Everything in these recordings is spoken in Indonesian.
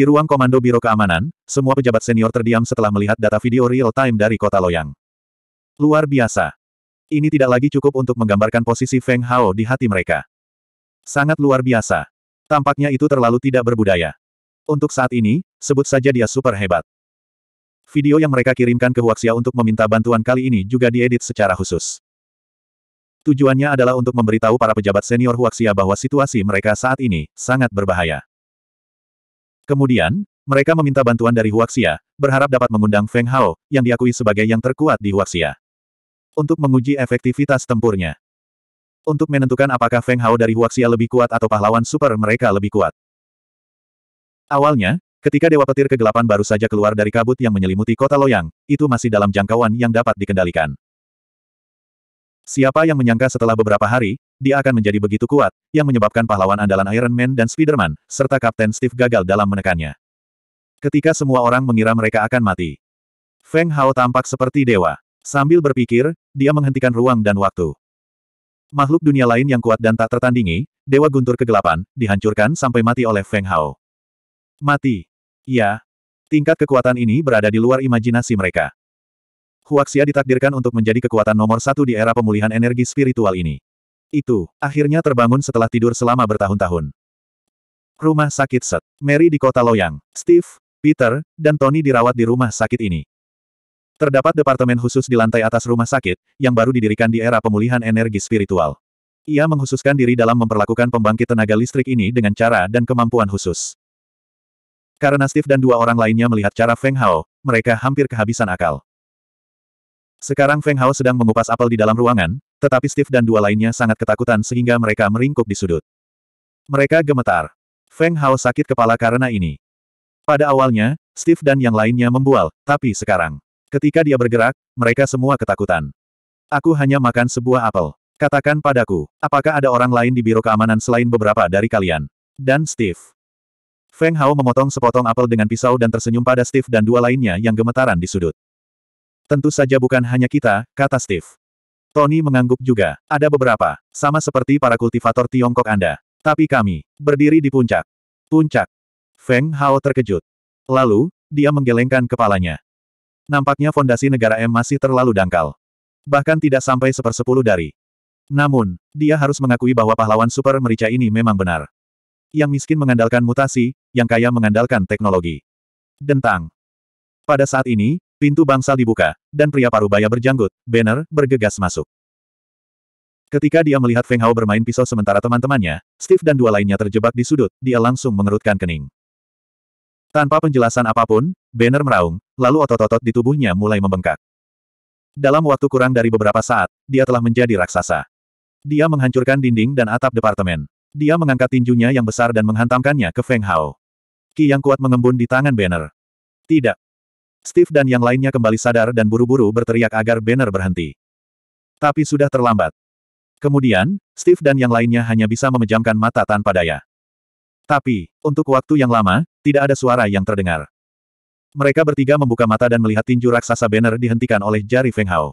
Di ruang komando Biro Keamanan, semua pejabat senior terdiam setelah melihat data video real-time dari kota Loyang. Luar biasa. Ini tidak lagi cukup untuk menggambarkan posisi Feng Hao di hati mereka. Sangat luar biasa. Tampaknya itu terlalu tidak berbudaya. Untuk saat ini, sebut saja dia super hebat. Video yang mereka kirimkan ke Huaxia untuk meminta bantuan kali ini juga diedit secara khusus. Tujuannya adalah untuk memberitahu para pejabat senior Huaxia bahwa situasi mereka saat ini sangat berbahaya. Kemudian, mereka meminta bantuan dari Huaxia, berharap dapat mengundang Feng Hao, yang diakui sebagai yang terkuat di Huaxia. Untuk menguji efektivitas tempurnya. Untuk menentukan apakah Feng Hao dari Huaxia lebih kuat atau pahlawan super mereka lebih kuat. Awalnya, ketika Dewa Petir Kegelapan baru saja keluar dari kabut yang menyelimuti kota Loyang, itu masih dalam jangkauan yang dapat dikendalikan. Siapa yang menyangka setelah beberapa hari, dia akan menjadi begitu kuat, yang menyebabkan pahlawan andalan Iron Man dan Spider-Man, serta Kapten Steve gagal dalam menekannya. Ketika semua orang mengira mereka akan mati. Feng Hao tampak seperti dewa. Sambil berpikir, dia menghentikan ruang dan waktu. Makhluk dunia lain yang kuat dan tak tertandingi, Dewa Guntur Kegelapan, dihancurkan sampai mati oleh Feng Hao. Mati. Ya. Tingkat kekuatan ini berada di luar imajinasi mereka. Huaxia ditakdirkan untuk menjadi kekuatan nomor satu di era pemulihan energi spiritual ini. Itu, akhirnya terbangun setelah tidur selama bertahun-tahun. Rumah sakit Set. Mary di kota Loyang. Steve, Peter, dan Tony dirawat di rumah sakit ini. Terdapat departemen khusus di lantai atas rumah sakit, yang baru didirikan di era pemulihan energi spiritual. Ia menghususkan diri dalam memperlakukan pembangkit tenaga listrik ini dengan cara dan kemampuan khusus. Karena Steve dan dua orang lainnya melihat cara Feng Hao, mereka hampir kehabisan akal. Sekarang Feng Hao sedang mengupas apel di dalam ruangan, tetapi Steve dan dua lainnya sangat ketakutan sehingga mereka meringkuk di sudut. Mereka gemetar. Feng Hao sakit kepala karena ini. Pada awalnya, Steve dan yang lainnya membual, tapi sekarang, ketika dia bergerak, mereka semua ketakutan. Aku hanya makan sebuah apel. Katakan padaku, apakah ada orang lain di biro keamanan selain beberapa dari kalian? Dan Steve. Feng Hao memotong sepotong apel dengan pisau dan tersenyum pada Steve dan dua lainnya yang gemetaran di sudut. Tentu saja bukan hanya kita, kata Steve. Tony mengangguk juga. Ada beberapa, sama seperti para kultivator Tiongkok Anda. Tapi kami, berdiri di puncak. Puncak. Feng Hao terkejut. Lalu, dia menggelengkan kepalanya. Nampaknya fondasi negara M masih terlalu dangkal. Bahkan tidak sampai sepersepuluh dari. Namun, dia harus mengakui bahwa pahlawan super merica ini memang benar. Yang miskin mengandalkan mutasi, yang kaya mengandalkan teknologi. Dentang. Pada saat ini, Pintu bangsal dibuka, dan pria parubaya berjanggut, Banner, bergegas masuk. Ketika dia melihat Feng Hao bermain pisau sementara teman-temannya, Steve dan dua lainnya terjebak di sudut, dia langsung mengerutkan kening. Tanpa penjelasan apapun, Banner meraung, lalu otot-otot di tubuhnya mulai membengkak. Dalam waktu kurang dari beberapa saat, dia telah menjadi raksasa. Dia menghancurkan dinding dan atap departemen. Dia mengangkat tinjunya yang besar dan menghantamkannya ke Feng Hao. Ki yang kuat mengembun di tangan Banner. Tidak, Steve dan yang lainnya kembali sadar dan buru-buru berteriak agar Banner berhenti. Tapi sudah terlambat. Kemudian, Steve dan yang lainnya hanya bisa memejamkan mata tanpa daya. Tapi, untuk waktu yang lama, tidak ada suara yang terdengar. Mereka bertiga membuka mata dan melihat tinju raksasa Banner dihentikan oleh jari Feng Hao.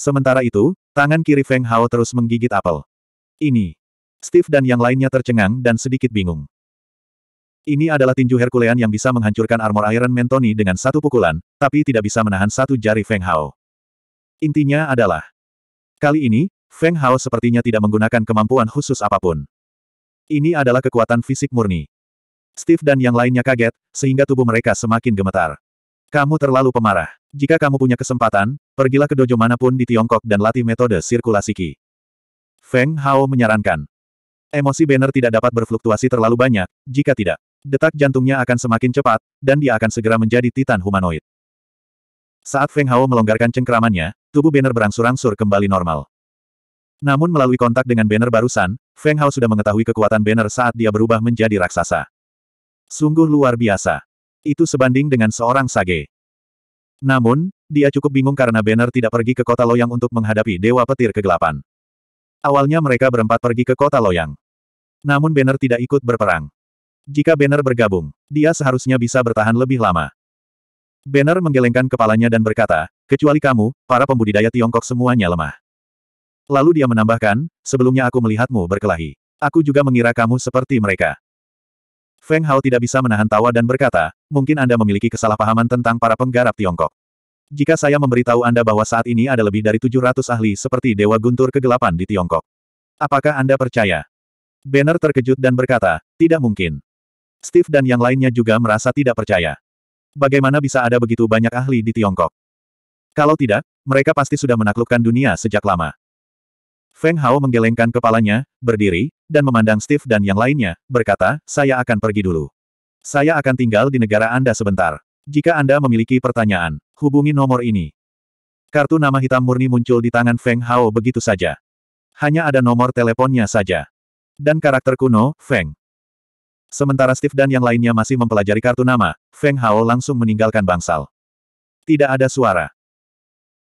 Sementara itu, tangan kiri Feng Hao terus menggigit apel. Ini. Steve dan yang lainnya tercengang dan sedikit bingung. Ini adalah tinju Herculean yang bisa menghancurkan armor Iron Man Tony dengan satu pukulan, tapi tidak bisa menahan satu jari Feng Hao. Intinya adalah, kali ini, Feng Hao sepertinya tidak menggunakan kemampuan khusus apapun. Ini adalah kekuatan fisik murni. Steve dan yang lainnya kaget, sehingga tubuh mereka semakin gemetar. Kamu terlalu pemarah. Jika kamu punya kesempatan, pergilah ke dojo manapun di Tiongkok dan latih metode sirkulasi Qi. Feng Hao menyarankan. Emosi banner tidak dapat berfluktuasi terlalu banyak, jika tidak, detak jantungnya akan semakin cepat, dan dia akan segera menjadi titan humanoid. Saat Feng Hao melonggarkan cengkeramannya, tubuh Banner berangsur-angsur kembali normal. Namun melalui kontak dengan Banner barusan, Feng Hao sudah mengetahui kekuatan Banner saat dia berubah menjadi raksasa. Sungguh luar biasa. Itu sebanding dengan seorang sage. Namun, dia cukup bingung karena Banner tidak pergi ke kota Loyang untuk menghadapi Dewa Petir Kegelapan. Awalnya mereka berempat pergi ke kota Loyang. Namun Banner tidak ikut berperang. Jika Banner bergabung, dia seharusnya bisa bertahan lebih lama. Banner menggelengkan kepalanya dan berkata, kecuali kamu, para pembudidaya Tiongkok semuanya lemah. Lalu dia menambahkan, sebelumnya aku melihatmu berkelahi. Aku juga mengira kamu seperti mereka. Feng Hao tidak bisa menahan tawa dan berkata, mungkin Anda memiliki kesalahpahaman tentang para penggarap Tiongkok. Jika saya memberitahu Anda bahwa saat ini ada lebih dari 700 ahli seperti Dewa Guntur Kegelapan di Tiongkok. Apakah Anda percaya? Banner terkejut dan berkata, tidak mungkin. Steve dan yang lainnya juga merasa tidak percaya. Bagaimana bisa ada begitu banyak ahli di Tiongkok? Kalau tidak, mereka pasti sudah menaklukkan dunia sejak lama. Feng Hao menggelengkan kepalanya, berdiri, dan memandang Steve dan yang lainnya, berkata, saya akan pergi dulu. Saya akan tinggal di negara Anda sebentar. Jika Anda memiliki pertanyaan, hubungi nomor ini. Kartu nama hitam murni muncul di tangan Feng Hao begitu saja. Hanya ada nomor teleponnya saja. Dan karakter kuno, Feng. Sementara Steve dan yang lainnya masih mempelajari kartu nama, Feng Hao langsung meninggalkan bangsal. Tidak ada suara.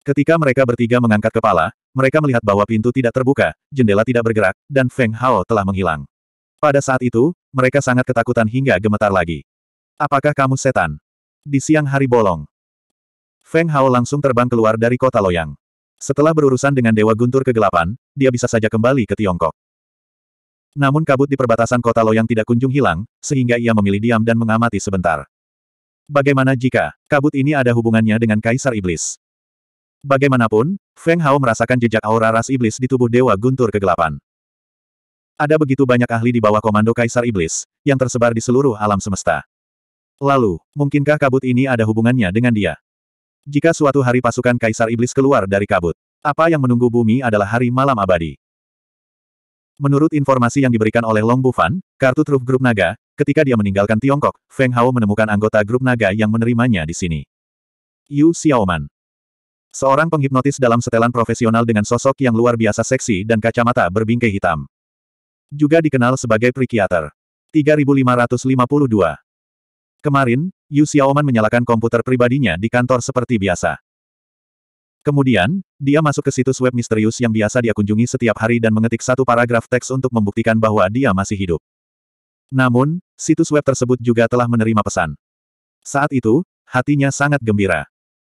Ketika mereka bertiga mengangkat kepala, mereka melihat bahwa pintu tidak terbuka, jendela tidak bergerak, dan Feng Hao telah menghilang. Pada saat itu, mereka sangat ketakutan hingga gemetar lagi. Apakah kamu setan? Di siang hari bolong. Feng Hao langsung terbang keluar dari kota Loyang. Setelah berurusan dengan Dewa Guntur Kegelapan, dia bisa saja kembali ke Tiongkok. Namun kabut di perbatasan kota Loyang tidak kunjung hilang, sehingga ia memilih diam dan mengamati sebentar. Bagaimana jika kabut ini ada hubungannya dengan Kaisar Iblis? Bagaimanapun, Feng Hao merasakan jejak aura ras iblis di tubuh Dewa Guntur Kegelapan. Ada begitu banyak ahli di bawah komando Kaisar Iblis, yang tersebar di seluruh alam semesta. Lalu, mungkinkah kabut ini ada hubungannya dengan dia? Jika suatu hari pasukan Kaisar Iblis keluar dari kabut, apa yang menunggu bumi adalah hari malam abadi. Menurut informasi yang diberikan oleh Long Bufan, kartu truf grup naga, ketika dia meninggalkan Tiongkok, Feng Hao menemukan anggota grup naga yang menerimanya di sini. Yu Xiaoman. Seorang penghipnotis dalam setelan profesional dengan sosok yang luar biasa seksi dan kacamata berbingkai hitam. Juga dikenal sebagai Prikiater. 3552. Kemarin, Yu Xiaoman menyalakan komputer pribadinya di kantor seperti biasa. Kemudian, dia masuk ke situs web misterius yang biasa dia kunjungi setiap hari dan mengetik satu paragraf teks untuk membuktikan bahwa dia masih hidup. Namun, situs web tersebut juga telah menerima pesan. Saat itu, hatinya sangat gembira.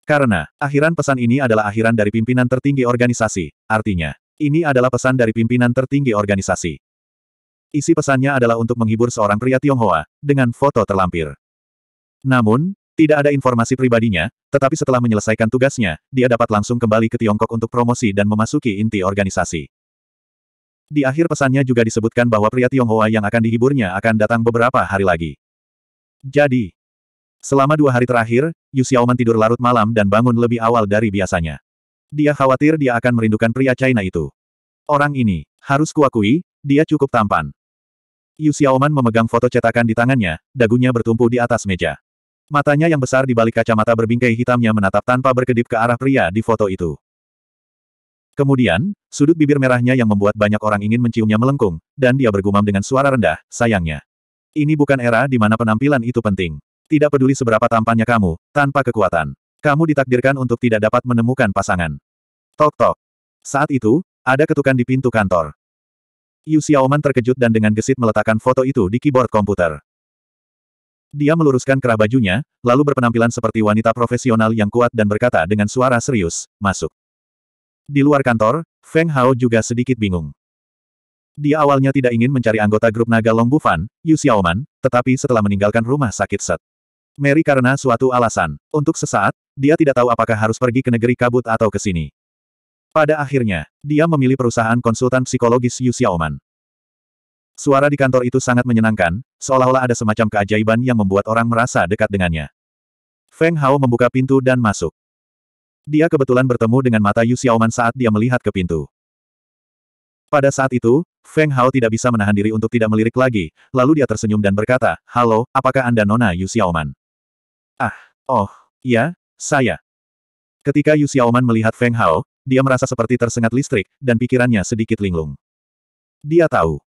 Karena, akhiran pesan ini adalah akhiran dari pimpinan tertinggi organisasi, artinya, ini adalah pesan dari pimpinan tertinggi organisasi. Isi pesannya adalah untuk menghibur seorang pria Tionghoa, dengan foto terlampir. Namun, tidak ada informasi pribadinya, tetapi setelah menyelesaikan tugasnya, dia dapat langsung kembali ke Tiongkok untuk promosi dan memasuki inti organisasi. Di akhir pesannya juga disebutkan bahwa pria Tionghoa yang akan dihiburnya akan datang beberapa hari lagi. Jadi, selama dua hari terakhir, Yu Xiaoman tidur larut malam dan bangun lebih awal dari biasanya. Dia khawatir dia akan merindukan pria China itu. Orang ini, harus kuakui, dia cukup tampan. Yu Xiaoman memegang foto cetakan di tangannya, dagunya bertumpu di atas meja. Matanya yang besar di balik kacamata berbingkai hitamnya menatap tanpa berkedip ke arah pria di foto itu. Kemudian, sudut bibir merahnya yang membuat banyak orang ingin menciumnya melengkung, dan dia bergumam dengan suara rendah, sayangnya. Ini bukan era di mana penampilan itu penting. Tidak peduli seberapa tampannya kamu, tanpa kekuatan. Kamu ditakdirkan untuk tidak dapat menemukan pasangan. Tok-tok. Saat itu, ada ketukan di pintu kantor. Yu Xiaoman terkejut dan dengan gesit meletakkan foto itu di keyboard komputer. Dia meluruskan kerah bajunya, lalu berpenampilan seperti wanita profesional yang kuat dan berkata dengan suara serius, masuk. Di luar kantor, Feng Hao juga sedikit bingung. Dia awalnya tidak ingin mencari anggota grup naga Long Bufan, Yu Xiaoman, tetapi setelah meninggalkan rumah sakit Set. Mary karena suatu alasan. Untuk sesaat, dia tidak tahu apakah harus pergi ke negeri kabut atau ke sini. Pada akhirnya, dia memilih perusahaan konsultan psikologis Yu Xiaoman. Suara di kantor itu sangat menyenangkan, seolah-olah ada semacam keajaiban yang membuat orang merasa dekat dengannya. Feng Hao membuka pintu dan masuk. Dia kebetulan bertemu dengan mata Yu Xiaoman saat dia melihat ke pintu. Pada saat itu, Feng Hao tidak bisa menahan diri untuk tidak melirik lagi, lalu dia tersenyum dan berkata, Halo, apakah Anda Nona Yu Xiaoman? Ah, oh, ya, saya. Ketika Yu Xiaoman melihat Feng Hao, dia merasa seperti tersengat listrik, dan pikirannya sedikit linglung. Dia tahu,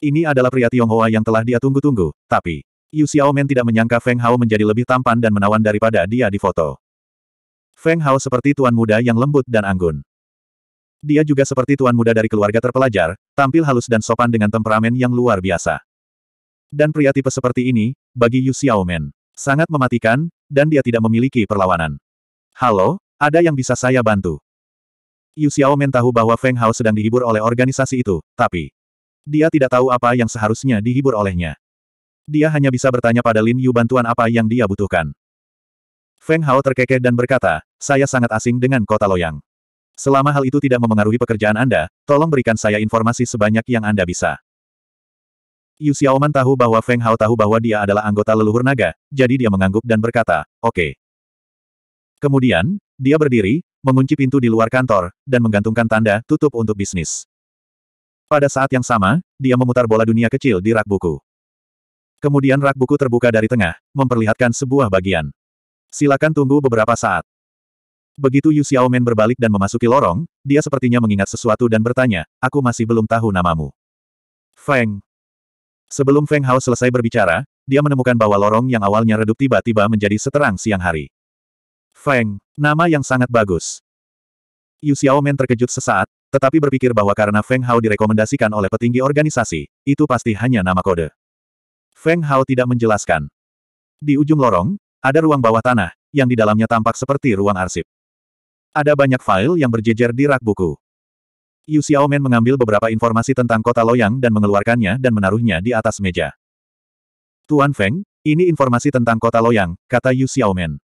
ini adalah pria Tionghoa yang telah dia tunggu-tunggu, tapi Yu Xiaomen tidak menyangka Feng Hao menjadi lebih tampan dan menawan daripada dia di foto. Feng Hao seperti tuan muda yang lembut dan anggun. Dia juga seperti tuan muda dari keluarga terpelajar, tampil halus dan sopan dengan temperamen yang luar biasa. Dan pria tipe seperti ini, bagi Yu Xiaomen, sangat mematikan, dan dia tidak memiliki perlawanan. Halo, ada yang bisa saya bantu? Yu Xiaomen tahu bahwa Feng Hao sedang dihibur oleh organisasi itu, tapi dia tidak tahu apa yang seharusnya dihibur olehnya. Dia hanya bisa bertanya pada Lin Yu bantuan apa yang dia butuhkan. Feng Hao terkekeh dan berkata, saya sangat asing dengan kota Loyang. Selama hal itu tidak memengaruhi pekerjaan Anda, tolong berikan saya informasi sebanyak yang Anda bisa. Yu Xiaoman tahu bahwa Feng Hao tahu bahwa dia adalah anggota leluhur naga, jadi dia mengangguk dan berkata, oke. Okay. Kemudian, dia berdiri, mengunci pintu di luar kantor, dan menggantungkan tanda tutup untuk bisnis. Pada saat yang sama, dia memutar bola dunia kecil di rak buku. Kemudian rak buku terbuka dari tengah, memperlihatkan sebuah bagian. Silakan tunggu beberapa saat. Begitu Yu Xiaomen berbalik dan memasuki lorong, dia sepertinya mengingat sesuatu dan bertanya, aku masih belum tahu namamu. Feng. Sebelum Feng Hao selesai berbicara, dia menemukan bahwa lorong yang awalnya redup tiba-tiba menjadi seterang siang hari. Feng, nama yang sangat bagus. Yu Xiaomen terkejut sesaat, tetapi berpikir bahwa karena Feng Hao direkomendasikan oleh petinggi organisasi, itu pasti hanya nama kode. Feng Hao tidak menjelaskan. Di ujung lorong, ada ruang bawah tanah, yang di dalamnya tampak seperti ruang arsip. Ada banyak file yang berjejer di rak buku. Yu Xiaomen mengambil beberapa informasi tentang kota Loyang dan mengeluarkannya dan menaruhnya di atas meja. Tuan Feng, ini informasi tentang kota Loyang, kata Yu Xiaomen.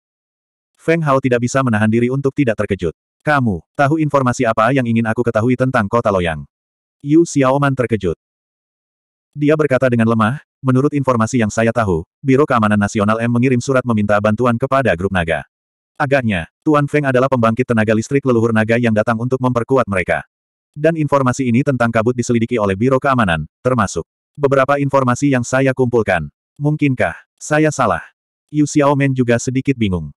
Feng Hao tidak bisa menahan diri untuk tidak terkejut. Kamu, tahu informasi apa yang ingin aku ketahui tentang kota Loyang? Yu Xiaoman terkejut. Dia berkata dengan lemah, menurut informasi yang saya tahu, Biro Keamanan Nasional M mengirim surat meminta bantuan kepada grup naga. Agaknya, Tuan Feng adalah pembangkit tenaga listrik leluhur naga yang datang untuk memperkuat mereka. Dan informasi ini tentang kabut diselidiki oleh Biro Keamanan, termasuk beberapa informasi yang saya kumpulkan. Mungkinkah saya salah? Yu Xiaomen juga sedikit bingung.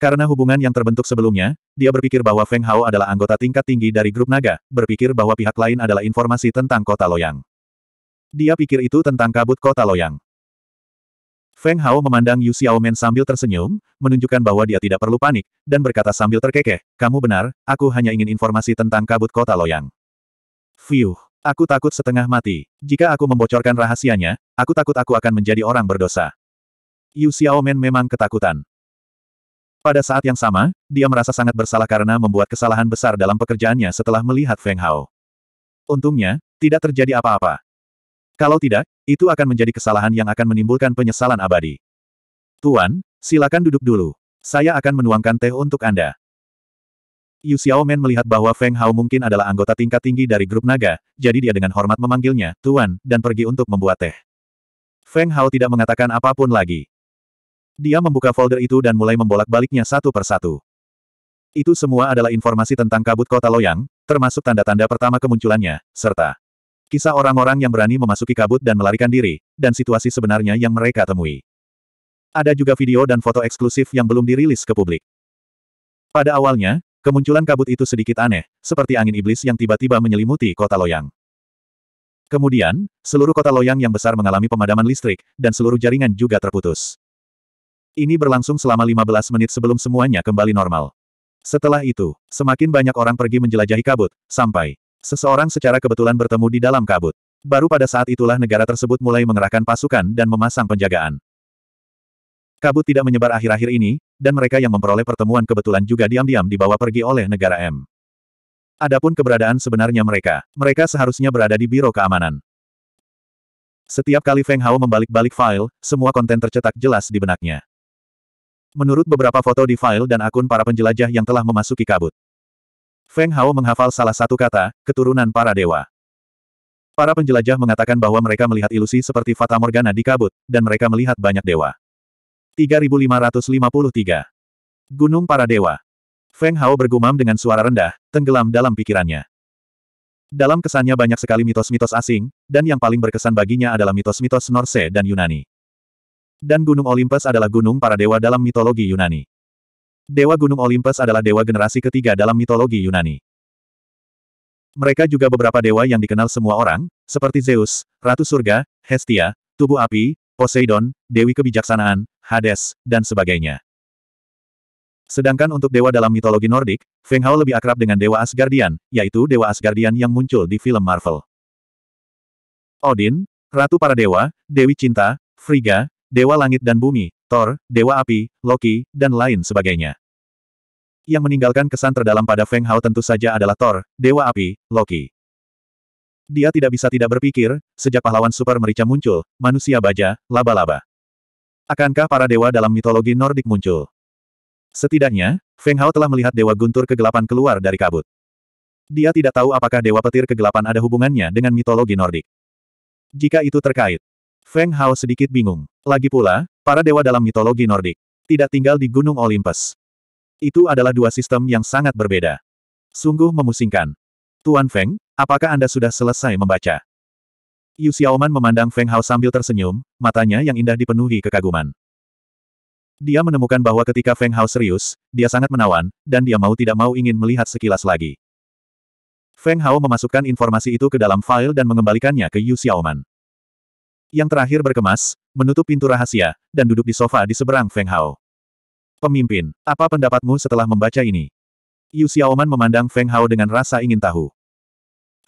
Karena hubungan yang terbentuk sebelumnya, dia berpikir bahwa Feng Hao adalah anggota tingkat tinggi dari grup naga, berpikir bahwa pihak lain adalah informasi tentang kota Loyang. Dia pikir itu tentang kabut kota Loyang. Feng Hao memandang Yu Xiaomen sambil tersenyum, menunjukkan bahwa dia tidak perlu panik, dan berkata sambil terkekeh, kamu benar, aku hanya ingin informasi tentang kabut kota Loyang. Fiuh, aku takut setengah mati. Jika aku membocorkan rahasianya, aku takut aku akan menjadi orang berdosa. Yu Xiaomen memang ketakutan. Pada saat yang sama, dia merasa sangat bersalah karena membuat kesalahan besar dalam pekerjaannya setelah melihat Feng Hao. Untungnya, tidak terjadi apa-apa. Kalau tidak, itu akan menjadi kesalahan yang akan menimbulkan penyesalan abadi. Tuan, silakan duduk dulu. Saya akan menuangkan teh untuk Anda. Yu Xiaomen melihat bahwa Feng Hao mungkin adalah anggota tingkat tinggi dari grup naga, jadi dia dengan hormat memanggilnya, Tuan, dan pergi untuk membuat teh. Feng Hao tidak mengatakan apapun lagi. Dia membuka folder itu dan mulai membolak-baliknya satu persatu. Itu semua adalah informasi tentang kabut kota Loyang, termasuk tanda-tanda pertama kemunculannya, serta kisah orang-orang yang berani memasuki kabut dan melarikan diri, dan situasi sebenarnya yang mereka temui. Ada juga video dan foto eksklusif yang belum dirilis ke publik. Pada awalnya, kemunculan kabut itu sedikit aneh, seperti angin iblis yang tiba-tiba menyelimuti kota Loyang. Kemudian, seluruh kota Loyang yang besar mengalami pemadaman listrik, dan seluruh jaringan juga terputus. Ini berlangsung selama 15 menit sebelum semuanya kembali normal. Setelah itu, semakin banyak orang pergi menjelajahi kabut, sampai seseorang secara kebetulan bertemu di dalam kabut. Baru pada saat itulah negara tersebut mulai mengerahkan pasukan dan memasang penjagaan. Kabut tidak menyebar akhir-akhir ini, dan mereka yang memperoleh pertemuan kebetulan juga diam-diam dibawa pergi oleh negara M. Adapun keberadaan sebenarnya mereka, mereka seharusnya berada di Biro Keamanan. Setiap kali Feng Hao membalik-balik file, semua konten tercetak jelas di benaknya. Menurut beberapa foto di file dan akun para penjelajah yang telah memasuki kabut. Feng Hao menghafal salah satu kata, keturunan para dewa. Para penjelajah mengatakan bahwa mereka melihat ilusi seperti Fata Morgana di kabut, dan mereka melihat banyak dewa. 3553. Gunung para dewa. Feng Hao bergumam dengan suara rendah, tenggelam dalam pikirannya. Dalam kesannya banyak sekali mitos-mitos asing, dan yang paling berkesan baginya adalah mitos-mitos Norse dan Yunani. Dan Gunung Olympus adalah gunung para dewa dalam mitologi Yunani. Dewa Gunung Olympus adalah dewa generasi ketiga dalam mitologi Yunani. Mereka juga beberapa dewa yang dikenal semua orang, seperti Zeus, Ratu Surga, Hestia, Tubuh Api, Poseidon, Dewi Kebijaksanaan, Hades, dan sebagainya. Sedangkan untuk dewa dalam mitologi Nordik, Feng Hao lebih akrab dengan dewa Asgardian, yaitu dewa Asgardian yang muncul di film Marvel. Odin, Ratu Para Dewa, Dewi Cinta, Frigga, dewa langit dan bumi, Thor, dewa api, Loki, dan lain sebagainya. Yang meninggalkan kesan terdalam pada Feng Hao tentu saja adalah Thor, dewa api, Loki. Dia tidak bisa tidak berpikir, sejak pahlawan super merica muncul, manusia baja, laba-laba. Akankah para dewa dalam mitologi Nordik muncul? Setidaknya, Feng Hao telah melihat dewa guntur kegelapan keluar dari kabut. Dia tidak tahu apakah dewa petir kegelapan ada hubungannya dengan mitologi Nordik. Jika itu terkait, Feng Hao sedikit bingung. Lagi pula, para dewa dalam mitologi Nordik tidak tinggal di Gunung Olympus. Itu adalah dua sistem yang sangat berbeda. Sungguh memusingkan. Tuan Feng, apakah Anda sudah selesai membaca? Yu Xiaoman memandang Feng Hao sambil tersenyum, matanya yang indah dipenuhi kekaguman. Dia menemukan bahwa ketika Feng Hao serius, dia sangat menawan, dan dia mau tidak mau ingin melihat sekilas lagi. Feng Hao memasukkan informasi itu ke dalam file dan mengembalikannya ke Yu Xiaoman yang terakhir berkemas, menutup pintu rahasia, dan duduk di sofa di seberang Feng Hao. Pemimpin, apa pendapatmu setelah membaca ini? Yu Xiaoman memandang Feng Hao dengan rasa ingin tahu.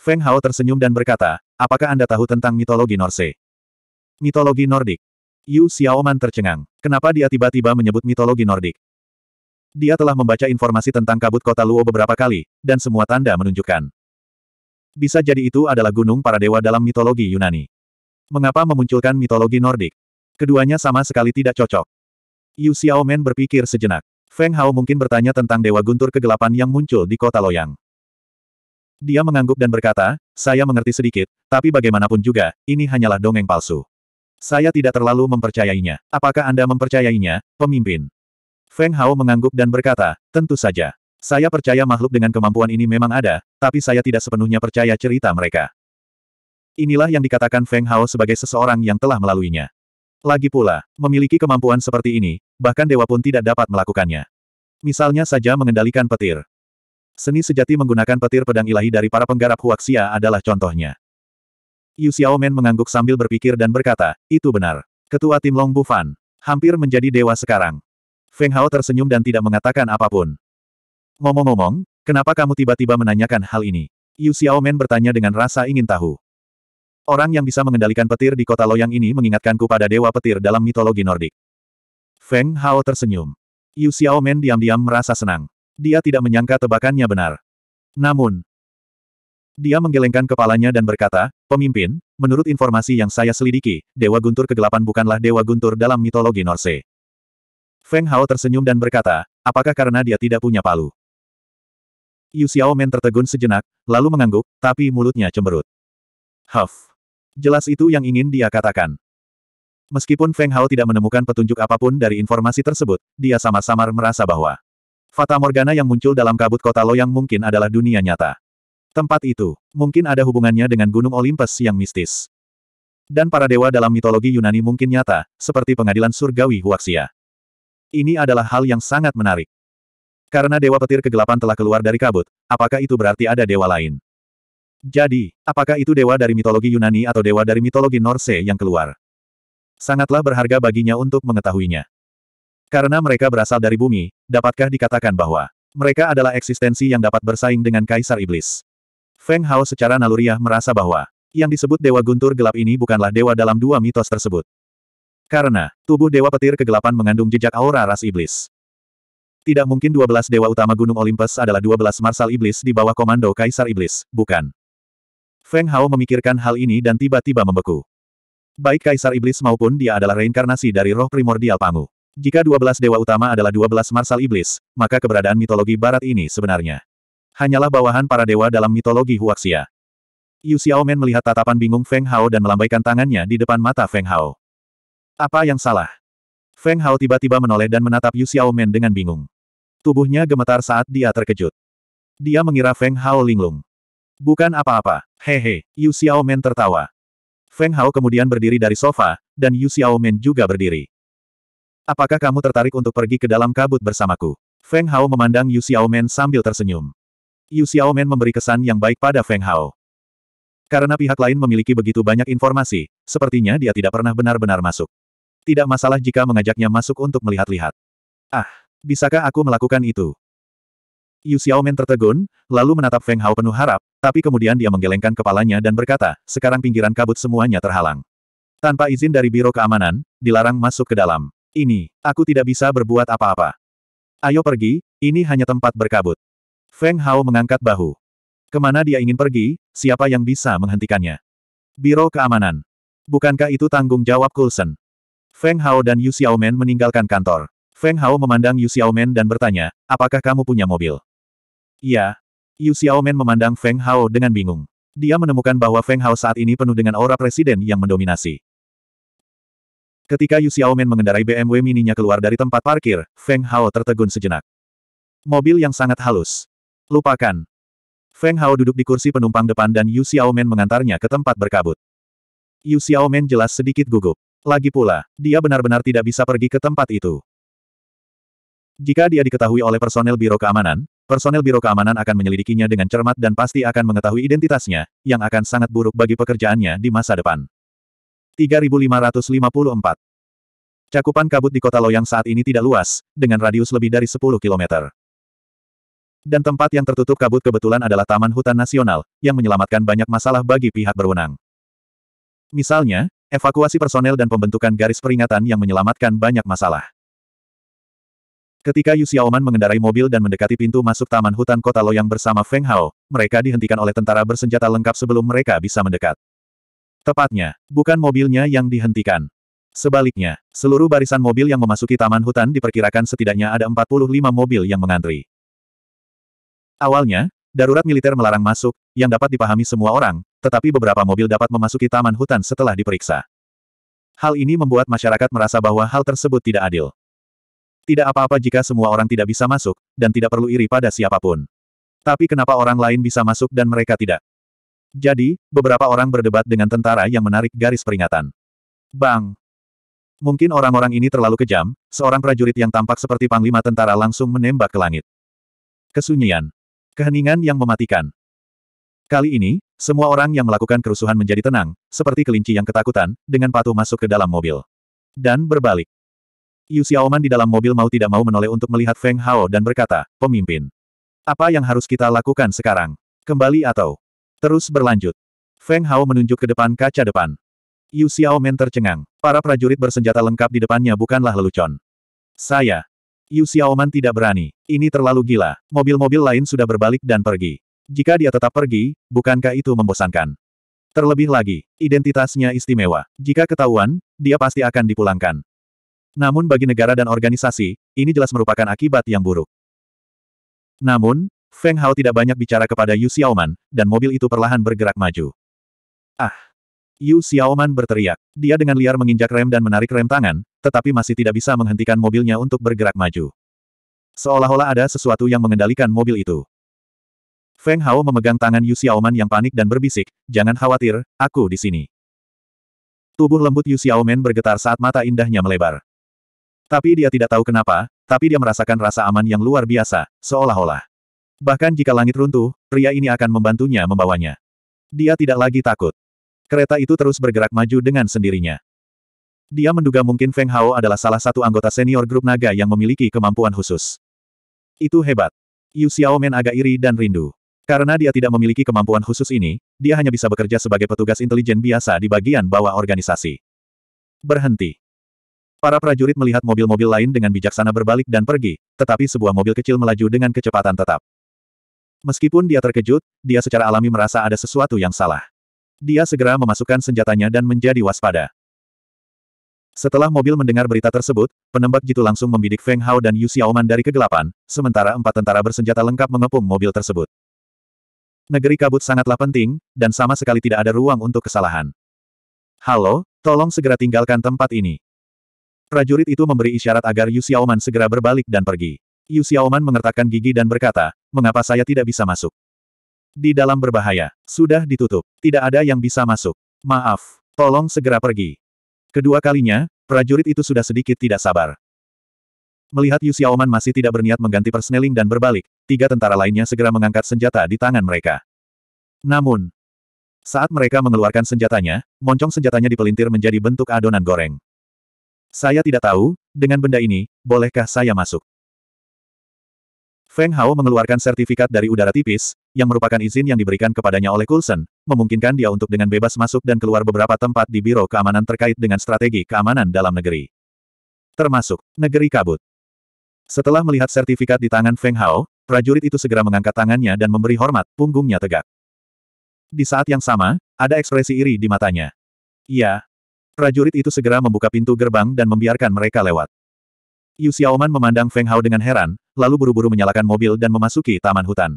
Feng Hao tersenyum dan berkata, apakah Anda tahu tentang mitologi Norse? Mitologi Nordik. Yu Xiaoman tercengang. Kenapa dia tiba-tiba menyebut mitologi Nordik? Dia telah membaca informasi tentang kabut kota Luo beberapa kali, dan semua tanda menunjukkan. Bisa jadi itu adalah gunung para dewa dalam mitologi Yunani. Mengapa memunculkan mitologi Nordik? Keduanya sama sekali tidak cocok. Yu Xiaomen berpikir sejenak. Feng Hao mungkin bertanya tentang Dewa Guntur Kegelapan yang muncul di kota Loyang. Dia mengangguk dan berkata, saya mengerti sedikit, tapi bagaimanapun juga, ini hanyalah dongeng palsu. Saya tidak terlalu mempercayainya. Apakah Anda mempercayainya, pemimpin? Feng Hao mengangguk dan berkata, tentu saja. Saya percaya makhluk dengan kemampuan ini memang ada, tapi saya tidak sepenuhnya percaya cerita mereka. Inilah yang dikatakan Feng Hao sebagai seseorang yang telah melaluinya. Lagi pula, memiliki kemampuan seperti ini, bahkan dewa pun tidak dapat melakukannya. Misalnya saja mengendalikan petir. Seni sejati menggunakan petir pedang ilahi dari para penggarap Huaxia adalah contohnya. Yu Xiaomen mengangguk sambil berpikir dan berkata, itu benar. Ketua tim Long Bufan, hampir menjadi dewa sekarang. Feng Hao tersenyum dan tidak mengatakan apapun. Ngomong-ngomong, kenapa kamu tiba-tiba menanyakan hal ini? Yu Xiaomen bertanya dengan rasa ingin tahu. Orang yang bisa mengendalikan petir di kota Loyang ini mengingatkanku pada dewa petir dalam mitologi Nordik. Feng Hao tersenyum. Yu Xiaomen diam-diam merasa senang. Dia tidak menyangka tebakannya benar. Namun, dia menggelengkan kepalanya dan berkata, Pemimpin, menurut informasi yang saya selidiki, Dewa Guntur Kegelapan bukanlah Dewa Guntur dalam mitologi Norse. Feng Hao tersenyum dan berkata, apakah karena dia tidak punya palu? Yu Xiaomen tertegun sejenak, lalu mengangguk, tapi mulutnya cemberut. Huff. Jelas itu yang ingin dia katakan. Meskipun Feng Hao tidak menemukan petunjuk apapun dari informasi tersebut, dia sama-sama merasa bahwa Fata Morgana yang muncul dalam kabut kota Loyang mungkin adalah dunia nyata. Tempat itu, mungkin ada hubungannya dengan Gunung Olympus yang mistis. Dan para dewa dalam mitologi Yunani mungkin nyata, seperti pengadilan surgawi Huaxia. Ini adalah hal yang sangat menarik. Karena dewa petir kegelapan telah keluar dari kabut, apakah itu berarti ada dewa lain? Jadi, apakah itu dewa dari mitologi Yunani atau dewa dari mitologi Norse yang keluar? Sangatlah berharga baginya untuk mengetahuinya. Karena mereka berasal dari bumi, dapatkah dikatakan bahwa mereka adalah eksistensi yang dapat bersaing dengan Kaisar Iblis? Feng Hao secara naluriah merasa bahwa yang disebut Dewa Guntur Gelap ini bukanlah dewa dalam dua mitos tersebut. Karena, tubuh Dewa Petir Kegelapan mengandung jejak aura ras iblis. Tidak mungkin 12 dewa utama Gunung Olympus adalah 12 marsal iblis di bawah komando Kaisar Iblis, bukan? Feng Hao memikirkan hal ini dan tiba-tiba membeku. Baik Kaisar Iblis maupun dia adalah reinkarnasi dari roh primordial Pangu. Jika 12 dewa utama adalah 12 marsal iblis, maka keberadaan mitologi barat ini sebenarnya hanyalah bawahan para dewa dalam mitologi Huaxia. Yu Xiaomen melihat tatapan bingung Feng Hao dan melambaikan tangannya di depan mata Feng Hao. Apa yang salah? Feng Hao tiba-tiba menoleh dan menatap Yu Xiaomen dengan bingung. Tubuhnya gemetar saat dia terkejut. Dia mengira Feng Hao linglung. Bukan apa-apa. Hehe, Yu Xiaomen tertawa. Feng Hao kemudian berdiri dari sofa, dan Yu Xiaomen juga berdiri. Apakah kamu tertarik untuk pergi ke dalam kabut bersamaku? Feng Hao memandang Yu Xiaomen sambil tersenyum. Yu Xiaomen memberi kesan yang baik pada Feng Hao. Karena pihak lain memiliki begitu banyak informasi, sepertinya dia tidak pernah benar-benar masuk. Tidak masalah jika mengajaknya masuk untuk melihat-lihat. Ah, bisakah aku melakukan itu? Yu Xiaomen tertegun, lalu menatap Feng Hao penuh harap, tapi kemudian dia menggelengkan kepalanya dan berkata, sekarang pinggiran kabut semuanya terhalang. Tanpa izin dari Biro Keamanan, dilarang masuk ke dalam. Ini, aku tidak bisa berbuat apa-apa. Ayo pergi, ini hanya tempat berkabut. Feng Hao mengangkat bahu. Kemana dia ingin pergi, siapa yang bisa menghentikannya? Biro Keamanan. Bukankah itu tanggung jawab Coulson? Feng Hao dan Yu Xiaomen meninggalkan kantor. Feng Hao memandang Yu Xiaomen dan bertanya, apakah kamu punya mobil? "Ya." Yu Xiaomen memandang Feng Hao dengan bingung. Dia menemukan bahwa Feng Hao saat ini penuh dengan aura presiden yang mendominasi. Ketika Yu Xiaomen mengendarai BMW mininya keluar dari tempat parkir, Feng Hao tertegun sejenak. Mobil yang sangat halus. Lupakan. Feng Hao duduk di kursi penumpang depan dan Yu Xiaomen mengantarnya ke tempat berkabut. Yu Xiaomen jelas sedikit gugup. Lagi pula, dia benar-benar tidak bisa pergi ke tempat itu. Jika dia diketahui oleh personel Biro Keamanan, Personel Biro Keamanan akan menyelidikinya dengan cermat dan pasti akan mengetahui identitasnya, yang akan sangat buruk bagi pekerjaannya di masa depan. 3554 Cakupan kabut di kota Loyang saat ini tidak luas, dengan radius lebih dari 10 km. Dan tempat yang tertutup kabut kebetulan adalah Taman Hutan Nasional, yang menyelamatkan banyak masalah bagi pihak berwenang. Misalnya, evakuasi personel dan pembentukan garis peringatan yang menyelamatkan banyak masalah. Ketika Yu Xiaoman mengendarai mobil dan mendekati pintu masuk taman hutan kota Loyang bersama Feng Hao, mereka dihentikan oleh tentara bersenjata lengkap sebelum mereka bisa mendekat. Tepatnya, bukan mobilnya yang dihentikan. Sebaliknya, seluruh barisan mobil yang memasuki taman hutan diperkirakan setidaknya ada 45 mobil yang mengantri. Awalnya, darurat militer melarang masuk, yang dapat dipahami semua orang, tetapi beberapa mobil dapat memasuki taman hutan setelah diperiksa. Hal ini membuat masyarakat merasa bahwa hal tersebut tidak adil. Tidak apa-apa jika semua orang tidak bisa masuk, dan tidak perlu iri pada siapapun. Tapi kenapa orang lain bisa masuk dan mereka tidak? Jadi, beberapa orang berdebat dengan tentara yang menarik garis peringatan. Bang! Mungkin orang-orang ini terlalu kejam, seorang prajurit yang tampak seperti panglima tentara langsung menembak ke langit. Kesunyian. Keheningan yang mematikan. Kali ini, semua orang yang melakukan kerusuhan menjadi tenang, seperti kelinci yang ketakutan, dengan patuh masuk ke dalam mobil. Dan berbalik. Yu Xiaoman di dalam mobil mau tidak mau menoleh untuk melihat Feng Hao dan berkata, pemimpin. Apa yang harus kita lakukan sekarang? Kembali atau? Terus berlanjut. Feng Hao menunjuk ke depan kaca depan. Yu Xiaoman tercengang. Para prajurit bersenjata lengkap di depannya bukanlah lelucon. Saya. Yu Xiaoman tidak berani. Ini terlalu gila. Mobil-mobil lain sudah berbalik dan pergi. Jika dia tetap pergi, bukankah itu membosankan? Terlebih lagi, identitasnya istimewa. Jika ketahuan, dia pasti akan dipulangkan. Namun bagi negara dan organisasi, ini jelas merupakan akibat yang buruk. Namun, Feng Hao tidak banyak bicara kepada Yu Xiaoman, dan mobil itu perlahan bergerak maju. Ah! Yu Xiaoman berteriak. Dia dengan liar menginjak rem dan menarik rem tangan, tetapi masih tidak bisa menghentikan mobilnya untuk bergerak maju. Seolah-olah ada sesuatu yang mengendalikan mobil itu. Feng Hao memegang tangan Yu Xiaoman yang panik dan berbisik, jangan khawatir, aku di sini. Tubuh lembut Yu Xiaoman bergetar saat mata indahnya melebar. Tapi dia tidak tahu kenapa, tapi dia merasakan rasa aman yang luar biasa, seolah-olah. Bahkan jika langit runtuh, pria ini akan membantunya membawanya. Dia tidak lagi takut. Kereta itu terus bergerak maju dengan sendirinya. Dia menduga mungkin Feng Hao adalah salah satu anggota senior grup naga yang memiliki kemampuan khusus. Itu hebat. Yu Xiaomen agak iri dan rindu. Karena dia tidak memiliki kemampuan khusus ini, dia hanya bisa bekerja sebagai petugas intelijen biasa di bagian bawah organisasi. Berhenti. Para prajurit melihat mobil-mobil lain dengan bijaksana berbalik dan pergi, tetapi sebuah mobil kecil melaju dengan kecepatan tetap. Meskipun dia terkejut, dia secara alami merasa ada sesuatu yang salah. Dia segera memasukkan senjatanya dan menjadi waspada. Setelah mobil mendengar berita tersebut, penembak jitu langsung membidik Feng Hao dan Yu Xiaoman dari kegelapan, sementara empat tentara bersenjata lengkap mengepung mobil tersebut. Negeri kabut sangatlah penting, dan sama sekali tidak ada ruang untuk kesalahan. Halo, tolong segera tinggalkan tempat ini. Prajurit itu memberi isyarat agar Yu Xiaoman segera berbalik dan pergi. Yu Xiaoman mengertakkan gigi dan berkata, mengapa saya tidak bisa masuk? Di dalam berbahaya. Sudah ditutup. Tidak ada yang bisa masuk. Maaf. Tolong segera pergi. Kedua kalinya, prajurit itu sudah sedikit tidak sabar. Melihat Yu Xiaoman masih tidak berniat mengganti persneling dan berbalik, tiga tentara lainnya segera mengangkat senjata di tangan mereka. Namun, saat mereka mengeluarkan senjatanya, moncong senjatanya dipelintir menjadi bentuk adonan goreng. Saya tidak tahu, dengan benda ini, bolehkah saya masuk? Feng Hao mengeluarkan sertifikat dari udara tipis, yang merupakan izin yang diberikan kepadanya oleh Coulson, memungkinkan dia untuk dengan bebas masuk dan keluar beberapa tempat di Biro Keamanan terkait dengan strategi keamanan dalam negeri. Termasuk, negeri kabut. Setelah melihat sertifikat di tangan Feng Hao, prajurit itu segera mengangkat tangannya dan memberi hormat, punggungnya tegak. Di saat yang sama, ada ekspresi iri di matanya. Ya. Prajurit itu segera membuka pintu gerbang dan membiarkan mereka lewat. Yu Xiaoman memandang Feng Hao dengan heran, lalu buru-buru menyalakan mobil dan memasuki taman hutan.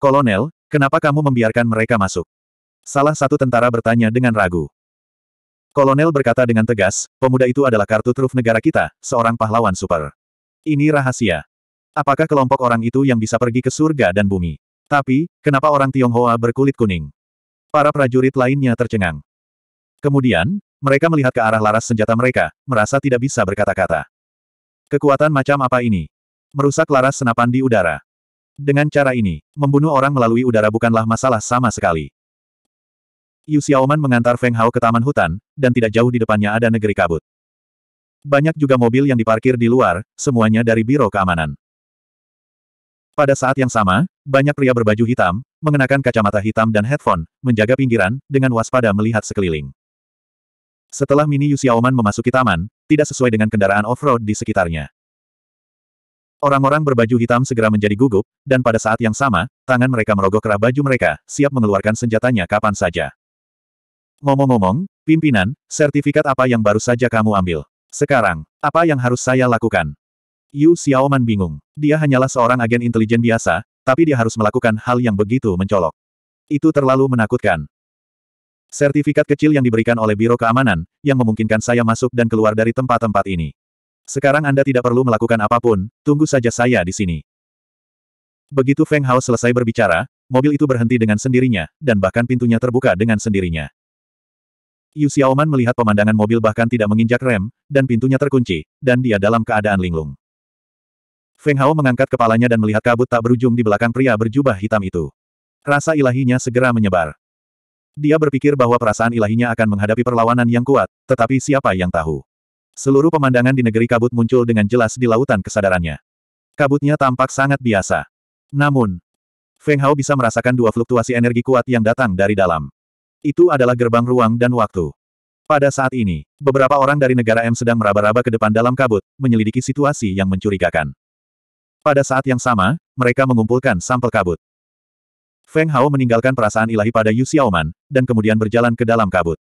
Kolonel, kenapa kamu membiarkan mereka masuk? Salah satu tentara bertanya dengan ragu. Kolonel berkata dengan tegas, pemuda itu adalah kartu truf negara kita, seorang pahlawan super. Ini rahasia. Apakah kelompok orang itu yang bisa pergi ke surga dan bumi? Tapi, kenapa orang Tionghoa berkulit kuning? Para prajurit lainnya tercengang. Kemudian, mereka melihat ke arah laras senjata mereka, merasa tidak bisa berkata-kata. Kekuatan macam apa ini? Merusak laras senapan di udara. Dengan cara ini, membunuh orang melalui udara bukanlah masalah sama sekali. Yu Xiaoman mengantar Feng Hao ke taman hutan, dan tidak jauh di depannya ada negeri kabut. Banyak juga mobil yang diparkir di luar, semuanya dari Biro Keamanan. Pada saat yang sama, banyak pria berbaju hitam, mengenakan kacamata hitam dan headphone, menjaga pinggiran, dengan waspada melihat sekeliling. Setelah Mini Yu Xiaoman memasuki taman, tidak sesuai dengan kendaraan off-road di sekitarnya. Orang-orang berbaju hitam segera menjadi gugup, dan pada saat yang sama, tangan mereka merogoh kerah baju mereka, siap mengeluarkan senjatanya kapan saja. Ngomong-ngomong, pimpinan, sertifikat apa yang baru saja kamu ambil? Sekarang, apa yang harus saya lakukan? Yu Xiaoman bingung. Dia hanyalah seorang agen intelijen biasa, tapi dia harus melakukan hal yang begitu mencolok. Itu terlalu menakutkan. Sertifikat kecil yang diberikan oleh Biro Keamanan, yang memungkinkan saya masuk dan keluar dari tempat-tempat ini. Sekarang Anda tidak perlu melakukan apapun, tunggu saja saya di sini. Begitu Feng Hao selesai berbicara, mobil itu berhenti dengan sendirinya, dan bahkan pintunya terbuka dengan sendirinya. Yu Xiaoman melihat pemandangan mobil bahkan tidak menginjak rem, dan pintunya terkunci, dan dia dalam keadaan linglung. Feng Hao mengangkat kepalanya dan melihat kabut tak berujung di belakang pria berjubah hitam itu. Rasa ilahinya segera menyebar. Dia berpikir bahwa perasaan ilahinya akan menghadapi perlawanan yang kuat, tetapi siapa yang tahu. Seluruh pemandangan di negeri kabut muncul dengan jelas di lautan kesadarannya. Kabutnya tampak sangat biasa. Namun, Feng Hao bisa merasakan dua fluktuasi energi kuat yang datang dari dalam. Itu adalah gerbang ruang dan waktu. Pada saat ini, beberapa orang dari negara M sedang meraba-raba ke depan dalam kabut, menyelidiki situasi yang mencurigakan. Pada saat yang sama, mereka mengumpulkan sampel kabut. Feng Hao meninggalkan perasaan ilahi pada Yu Xiaoman, dan kemudian berjalan ke dalam kabut.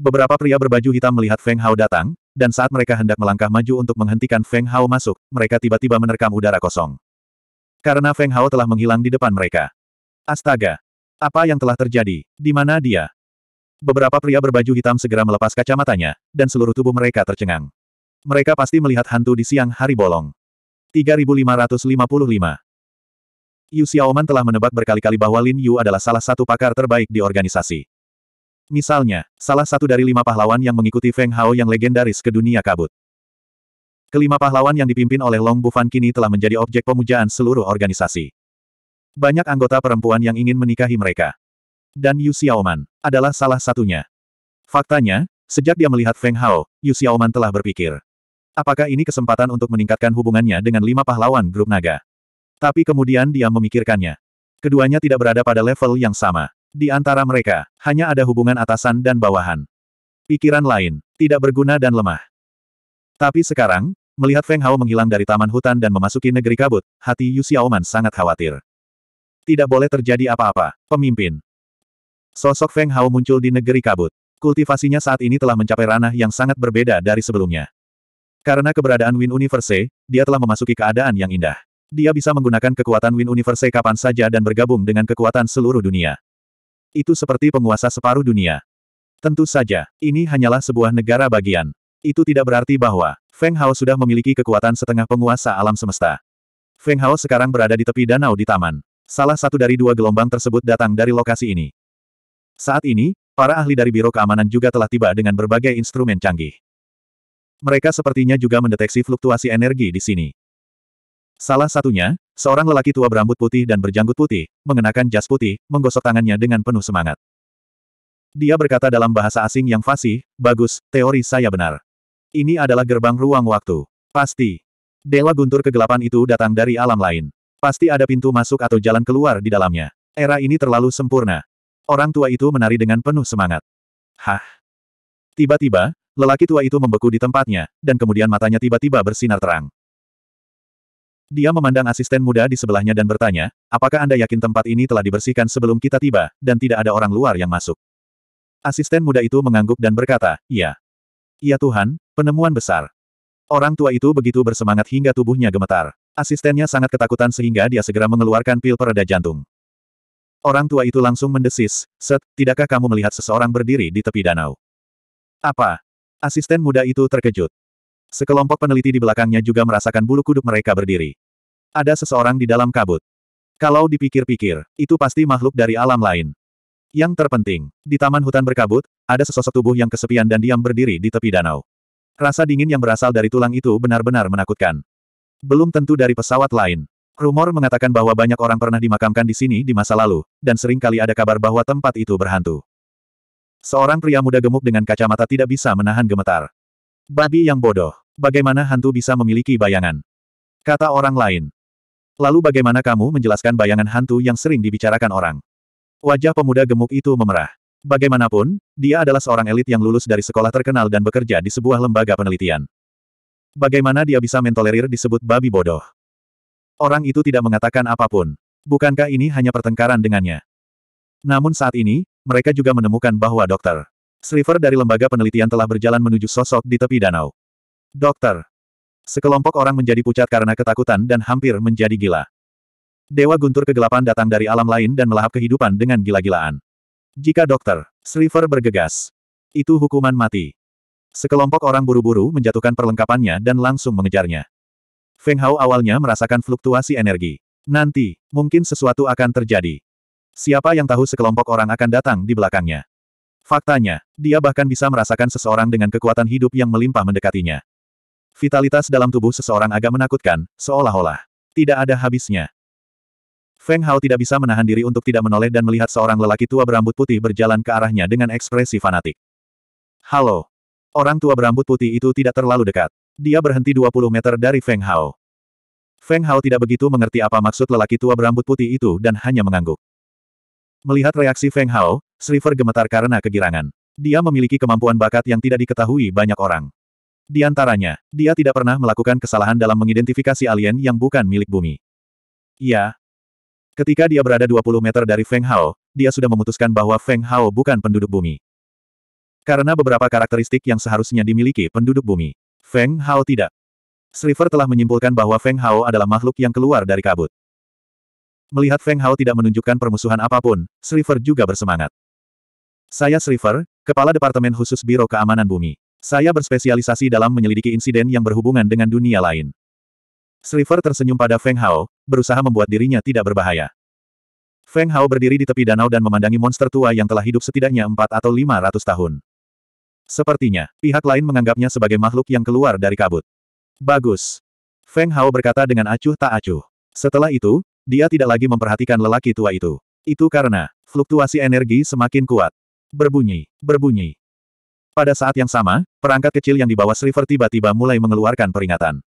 Beberapa pria berbaju hitam melihat Feng Hao datang, dan saat mereka hendak melangkah maju untuk menghentikan Feng Hao masuk, mereka tiba-tiba menerkam udara kosong. Karena Feng Hao telah menghilang di depan mereka. Astaga! Apa yang telah terjadi? Di mana dia? Beberapa pria berbaju hitam segera melepas kacamatanya, dan seluruh tubuh mereka tercengang. Mereka pasti melihat hantu di siang hari bolong. 3555 Yu Xiaoman telah menebak berkali-kali bahwa Lin Yu adalah salah satu pakar terbaik di organisasi. Misalnya, salah satu dari lima pahlawan yang mengikuti Feng Hao yang legendaris ke dunia kabut. Kelima pahlawan yang dipimpin oleh Long Bufan kini telah menjadi objek pemujaan seluruh organisasi. Banyak anggota perempuan yang ingin menikahi mereka. Dan Yu Xiaoman adalah salah satunya. Faktanya, sejak dia melihat Feng Hao, Yu Xiaoman telah berpikir. Apakah ini kesempatan untuk meningkatkan hubungannya dengan lima pahlawan grup naga? Tapi kemudian dia memikirkannya. Keduanya tidak berada pada level yang sama. Di antara mereka, hanya ada hubungan atasan dan bawahan. Pikiran lain, tidak berguna dan lemah. Tapi sekarang, melihat Feng Hao menghilang dari taman hutan dan memasuki negeri kabut, hati Yu Xiaoman sangat khawatir. Tidak boleh terjadi apa-apa, pemimpin. Sosok Feng Hao muncul di negeri kabut. Kultivasinya saat ini telah mencapai ranah yang sangat berbeda dari sebelumnya. Karena keberadaan Win Universe, dia telah memasuki keadaan yang indah. Dia bisa menggunakan kekuatan Win Universe kapan saja dan bergabung dengan kekuatan seluruh dunia. Itu seperti penguasa separuh dunia. Tentu saja, ini hanyalah sebuah negara bagian. Itu tidak berarti bahwa Feng Hao sudah memiliki kekuatan setengah penguasa alam semesta. Feng Hao sekarang berada di tepi danau di taman. Salah satu dari dua gelombang tersebut datang dari lokasi ini. Saat ini, para ahli dari Biro Keamanan juga telah tiba dengan berbagai instrumen canggih. Mereka sepertinya juga mendeteksi fluktuasi energi di sini. Salah satunya, seorang lelaki tua berambut putih dan berjanggut putih, mengenakan jas putih, menggosok tangannya dengan penuh semangat. Dia berkata dalam bahasa asing yang fasih, bagus, teori saya benar. Ini adalah gerbang ruang waktu. Pasti. Dewa guntur kegelapan itu datang dari alam lain. Pasti ada pintu masuk atau jalan keluar di dalamnya. Era ini terlalu sempurna. Orang tua itu menari dengan penuh semangat. Hah? Tiba-tiba, lelaki tua itu membeku di tempatnya, dan kemudian matanya tiba-tiba bersinar terang. Dia memandang asisten muda di sebelahnya dan bertanya, apakah Anda yakin tempat ini telah dibersihkan sebelum kita tiba, dan tidak ada orang luar yang masuk? Asisten muda itu mengangguk dan berkata, "Ya. Iya Tuhan, penemuan besar. Orang tua itu begitu bersemangat hingga tubuhnya gemetar. Asistennya sangat ketakutan sehingga dia segera mengeluarkan pil pereda jantung. Orang tua itu langsung mendesis, Set, tidakkah kamu melihat seseorang berdiri di tepi danau? Apa? Asisten muda itu terkejut. Sekelompok peneliti di belakangnya juga merasakan bulu kuduk mereka berdiri. Ada seseorang di dalam kabut. Kalau dipikir-pikir, itu pasti makhluk dari alam lain. Yang terpenting, di taman hutan berkabut, ada sesosok tubuh yang kesepian dan diam berdiri di tepi danau. Rasa dingin yang berasal dari tulang itu benar-benar menakutkan. Belum tentu dari pesawat lain. Rumor mengatakan bahwa banyak orang pernah dimakamkan di sini di masa lalu, dan sering kali ada kabar bahwa tempat itu berhantu. Seorang pria muda gemuk dengan kacamata tidak bisa menahan gemetar. Babi yang bodoh. Bagaimana hantu bisa memiliki bayangan? Kata orang lain. Lalu bagaimana kamu menjelaskan bayangan hantu yang sering dibicarakan orang? Wajah pemuda gemuk itu memerah. Bagaimanapun, dia adalah seorang elit yang lulus dari sekolah terkenal dan bekerja di sebuah lembaga penelitian. Bagaimana dia bisa mentolerir disebut babi bodoh? Orang itu tidak mengatakan apapun. Bukankah ini hanya pertengkaran dengannya? Namun saat ini, mereka juga menemukan bahwa dokter Sliver dari lembaga penelitian telah berjalan menuju sosok di tepi danau. Dokter. Sekelompok orang menjadi pucat karena ketakutan dan hampir menjadi gila. Dewa guntur kegelapan datang dari alam lain dan melahap kehidupan dengan gila-gilaan. Jika dokter, Sliver bergegas. Itu hukuman mati. Sekelompok orang buru-buru menjatuhkan perlengkapannya dan langsung mengejarnya. Feng Hao awalnya merasakan fluktuasi energi. Nanti, mungkin sesuatu akan terjadi. Siapa yang tahu sekelompok orang akan datang di belakangnya. Faktanya, dia bahkan bisa merasakan seseorang dengan kekuatan hidup yang melimpah mendekatinya. Vitalitas dalam tubuh seseorang agak menakutkan, seolah-olah tidak ada habisnya. Feng Hao tidak bisa menahan diri untuk tidak menoleh dan melihat seorang lelaki tua berambut putih berjalan ke arahnya dengan ekspresi fanatik. Halo. Orang tua berambut putih itu tidak terlalu dekat. Dia berhenti 20 meter dari Feng Hao. Feng Hao tidak begitu mengerti apa maksud lelaki tua berambut putih itu dan hanya mengangguk. Melihat reaksi Feng Hao, Sliver gemetar karena kegirangan. Dia memiliki kemampuan bakat yang tidak diketahui banyak orang. Di antaranya, dia tidak pernah melakukan kesalahan dalam mengidentifikasi alien yang bukan milik bumi. Ya, Ketika dia berada 20 meter dari Feng Hao, dia sudah memutuskan bahwa Feng Hao bukan penduduk bumi. Karena beberapa karakteristik yang seharusnya dimiliki penduduk bumi. Feng Hao tidak. Sliver telah menyimpulkan bahwa Feng Hao adalah makhluk yang keluar dari kabut. Melihat Feng Hao tidak menunjukkan permusuhan apapun, Sliver juga bersemangat. Saya Sriver, Kepala Departemen Khusus Biro Keamanan Bumi. Saya berspesialisasi dalam menyelidiki insiden yang berhubungan dengan dunia lain. Sliver tersenyum pada Feng Hao, berusaha membuat dirinya tidak berbahaya. Feng Hao berdiri di tepi danau dan memandangi monster tua yang telah hidup setidaknya 4 atau 500 tahun. Sepertinya, pihak lain menganggapnya sebagai makhluk yang keluar dari kabut. Bagus. Feng Hao berkata dengan acuh tak acuh. Setelah itu, dia tidak lagi memperhatikan lelaki tua itu. Itu karena, fluktuasi energi semakin kuat. Berbunyi, berbunyi. Pada saat yang sama, perangkat kecil yang dibawa Sliver tiba-tiba mulai mengeluarkan peringatan.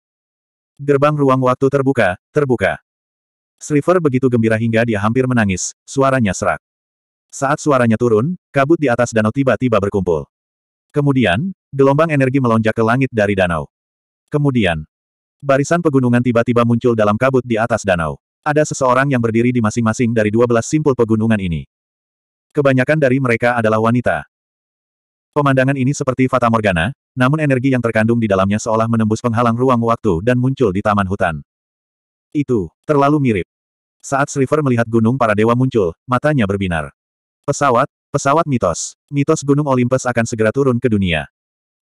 Gerbang ruang waktu terbuka, terbuka. Sliver begitu gembira hingga dia hampir menangis, suaranya serak. Saat suaranya turun, kabut di atas danau tiba-tiba berkumpul. Kemudian, gelombang energi melonjak ke langit dari danau. Kemudian, barisan pegunungan tiba-tiba muncul dalam kabut di atas danau. Ada seseorang yang berdiri di masing-masing dari dua belas simpul pegunungan ini. Kebanyakan dari mereka adalah wanita. Pemandangan ini seperti Fata Morgana, namun energi yang terkandung di dalamnya seolah menembus penghalang ruang waktu dan muncul di taman hutan. Itu, terlalu mirip. Saat Sliver melihat gunung para dewa muncul, matanya berbinar. Pesawat, pesawat mitos. Mitos gunung Olympus akan segera turun ke dunia.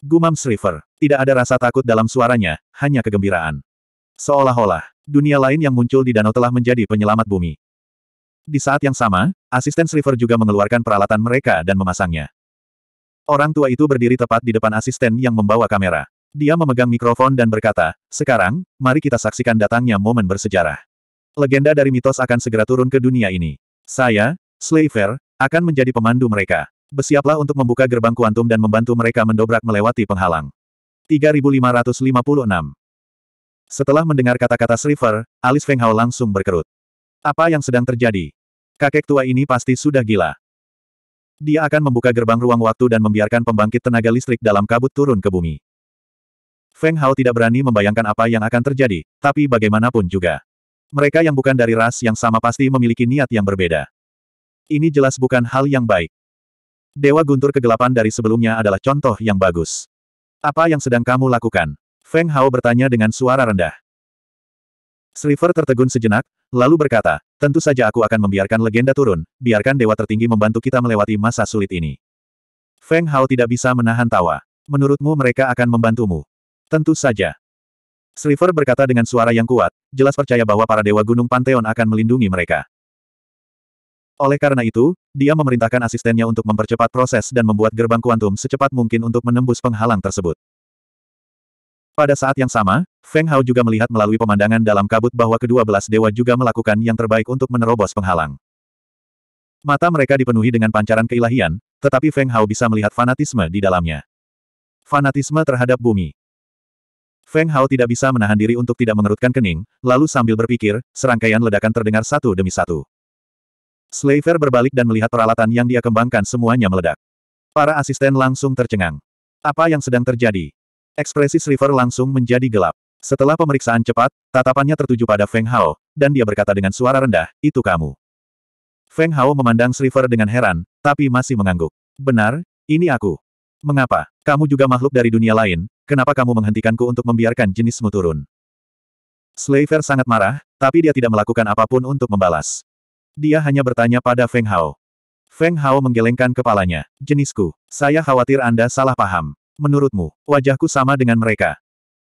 Gumam Sliver. Tidak ada rasa takut dalam suaranya, hanya kegembiraan. Seolah-olah, dunia lain yang muncul di danau telah menjadi penyelamat bumi. Di saat yang sama, asisten Sliver juga mengeluarkan peralatan mereka dan memasangnya. Orang tua itu berdiri tepat di depan asisten yang membawa kamera. Dia memegang mikrofon dan berkata, sekarang, mari kita saksikan datangnya momen bersejarah. Legenda dari mitos akan segera turun ke dunia ini. Saya, Slaver, akan menjadi pemandu mereka. Bersiaplah untuk membuka gerbang kuantum dan membantu mereka mendobrak melewati penghalang. 3556 Setelah mendengar kata-kata Sliver, Alice Feng Hao langsung berkerut. Apa yang sedang terjadi? Kakek tua ini pasti sudah gila. Dia akan membuka gerbang ruang waktu dan membiarkan pembangkit tenaga listrik dalam kabut turun ke bumi. Feng Hao tidak berani membayangkan apa yang akan terjadi, tapi bagaimanapun juga. Mereka yang bukan dari ras yang sama pasti memiliki niat yang berbeda. Ini jelas bukan hal yang baik. Dewa guntur kegelapan dari sebelumnya adalah contoh yang bagus. Apa yang sedang kamu lakukan? Feng Hao bertanya dengan suara rendah. Sliver tertegun sejenak, lalu berkata, tentu saja aku akan membiarkan legenda turun, biarkan dewa tertinggi membantu kita melewati masa sulit ini. Feng Hao tidak bisa menahan tawa. Menurutmu mereka akan membantumu? Tentu saja. Sliver berkata dengan suara yang kuat, jelas percaya bahwa para dewa gunung Pantheon akan melindungi mereka. Oleh karena itu, dia memerintahkan asistennya untuk mempercepat proses dan membuat gerbang kuantum secepat mungkin untuk menembus penghalang tersebut. Pada saat yang sama, Feng Hao juga melihat melalui pemandangan dalam kabut bahwa kedua belas dewa juga melakukan yang terbaik untuk menerobos penghalang. Mata mereka dipenuhi dengan pancaran keilahian, tetapi Feng Hao bisa melihat fanatisme di dalamnya. Fanatisme terhadap bumi. Feng Hao tidak bisa menahan diri untuk tidak mengerutkan kening, lalu sambil berpikir, serangkaian ledakan terdengar satu demi satu. Slaver berbalik dan melihat peralatan yang dia kembangkan semuanya meledak. Para asisten langsung tercengang. Apa yang sedang terjadi? Ekspresi River langsung menjadi gelap. Setelah pemeriksaan cepat, tatapannya tertuju pada Feng Hao, dan dia berkata dengan suara rendah, itu kamu. Feng Hao memandang River dengan heran, tapi masih mengangguk. Benar, ini aku. Mengapa? Kamu juga makhluk dari dunia lain, kenapa kamu menghentikanku untuk membiarkan jenismu turun? Slaver sangat marah, tapi dia tidak melakukan apapun untuk membalas. Dia hanya bertanya pada Feng Hao. Feng Hao menggelengkan kepalanya. Jenisku, saya khawatir Anda salah paham. Menurutmu, wajahku sama dengan mereka.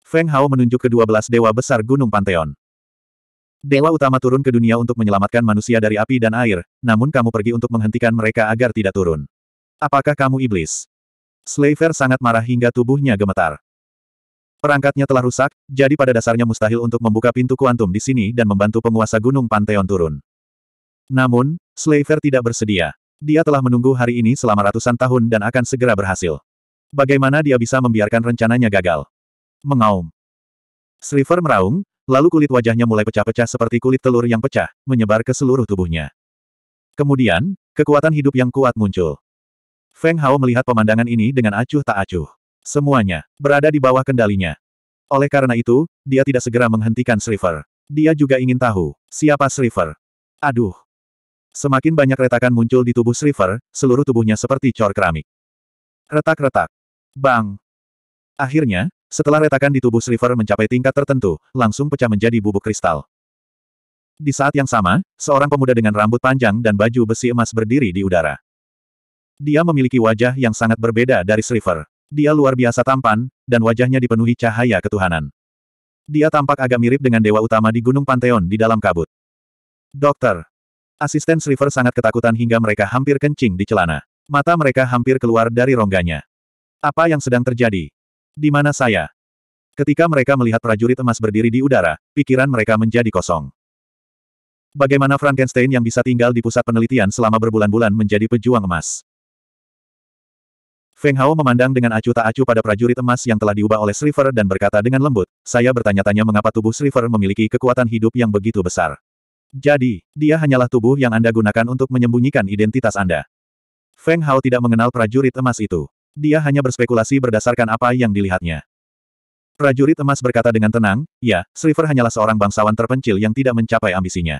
Feng Hao menunjuk ke dua belas dewa besar Gunung Pantheon. Dewa utama turun ke dunia untuk menyelamatkan manusia dari api dan air, namun kamu pergi untuk menghentikan mereka agar tidak turun. Apakah kamu iblis? Slaver sangat marah hingga tubuhnya gemetar. Perangkatnya telah rusak, jadi pada dasarnya mustahil untuk membuka pintu kuantum di sini dan membantu penguasa Gunung Pantheon turun. Namun, Slaver tidak bersedia. Dia telah menunggu hari ini selama ratusan tahun dan akan segera berhasil. Bagaimana dia bisa membiarkan rencananya gagal? Mengaum. Sliver meraung, lalu kulit wajahnya mulai pecah-pecah seperti kulit telur yang pecah, menyebar ke seluruh tubuhnya. Kemudian, kekuatan hidup yang kuat muncul. Feng Hao melihat pemandangan ini dengan acuh tak acuh. Semuanya berada di bawah kendalinya. Oleh karena itu, dia tidak segera menghentikan Sliver. Dia juga ingin tahu siapa Sliver. Aduh. Semakin banyak retakan muncul di tubuh Sliver, seluruh tubuhnya seperti cor keramik. Retak-retak. Bang! Akhirnya, setelah retakan di tubuh Sliver mencapai tingkat tertentu, langsung pecah menjadi bubuk kristal. Di saat yang sama, seorang pemuda dengan rambut panjang dan baju besi emas berdiri di udara. Dia memiliki wajah yang sangat berbeda dari Sliver. Dia luar biasa tampan, dan wajahnya dipenuhi cahaya ketuhanan. Dia tampak agak mirip dengan dewa utama di Gunung Pantheon di dalam kabut. Dokter. Asisten Sliver sangat ketakutan hingga mereka hampir kencing di celana. Mata mereka hampir keluar dari rongganya. Apa yang sedang terjadi? Di mana saya? Ketika mereka melihat prajurit emas berdiri di udara, pikiran mereka menjadi kosong. Bagaimana Frankenstein yang bisa tinggal di pusat penelitian selama berbulan-bulan menjadi pejuang emas? Feng Hao memandang dengan acuh tak acuh pada prajurit emas yang telah diubah oleh Sriver dan berkata dengan lembut, saya bertanya-tanya mengapa tubuh Sriver memiliki kekuatan hidup yang begitu besar. Jadi, dia hanyalah tubuh yang Anda gunakan untuk menyembunyikan identitas Anda. Feng Hao tidak mengenal prajurit emas itu. Dia hanya berspekulasi berdasarkan apa yang dilihatnya. Prajurit emas berkata dengan tenang, ya, Sriver hanyalah seorang bangsawan terpencil yang tidak mencapai ambisinya.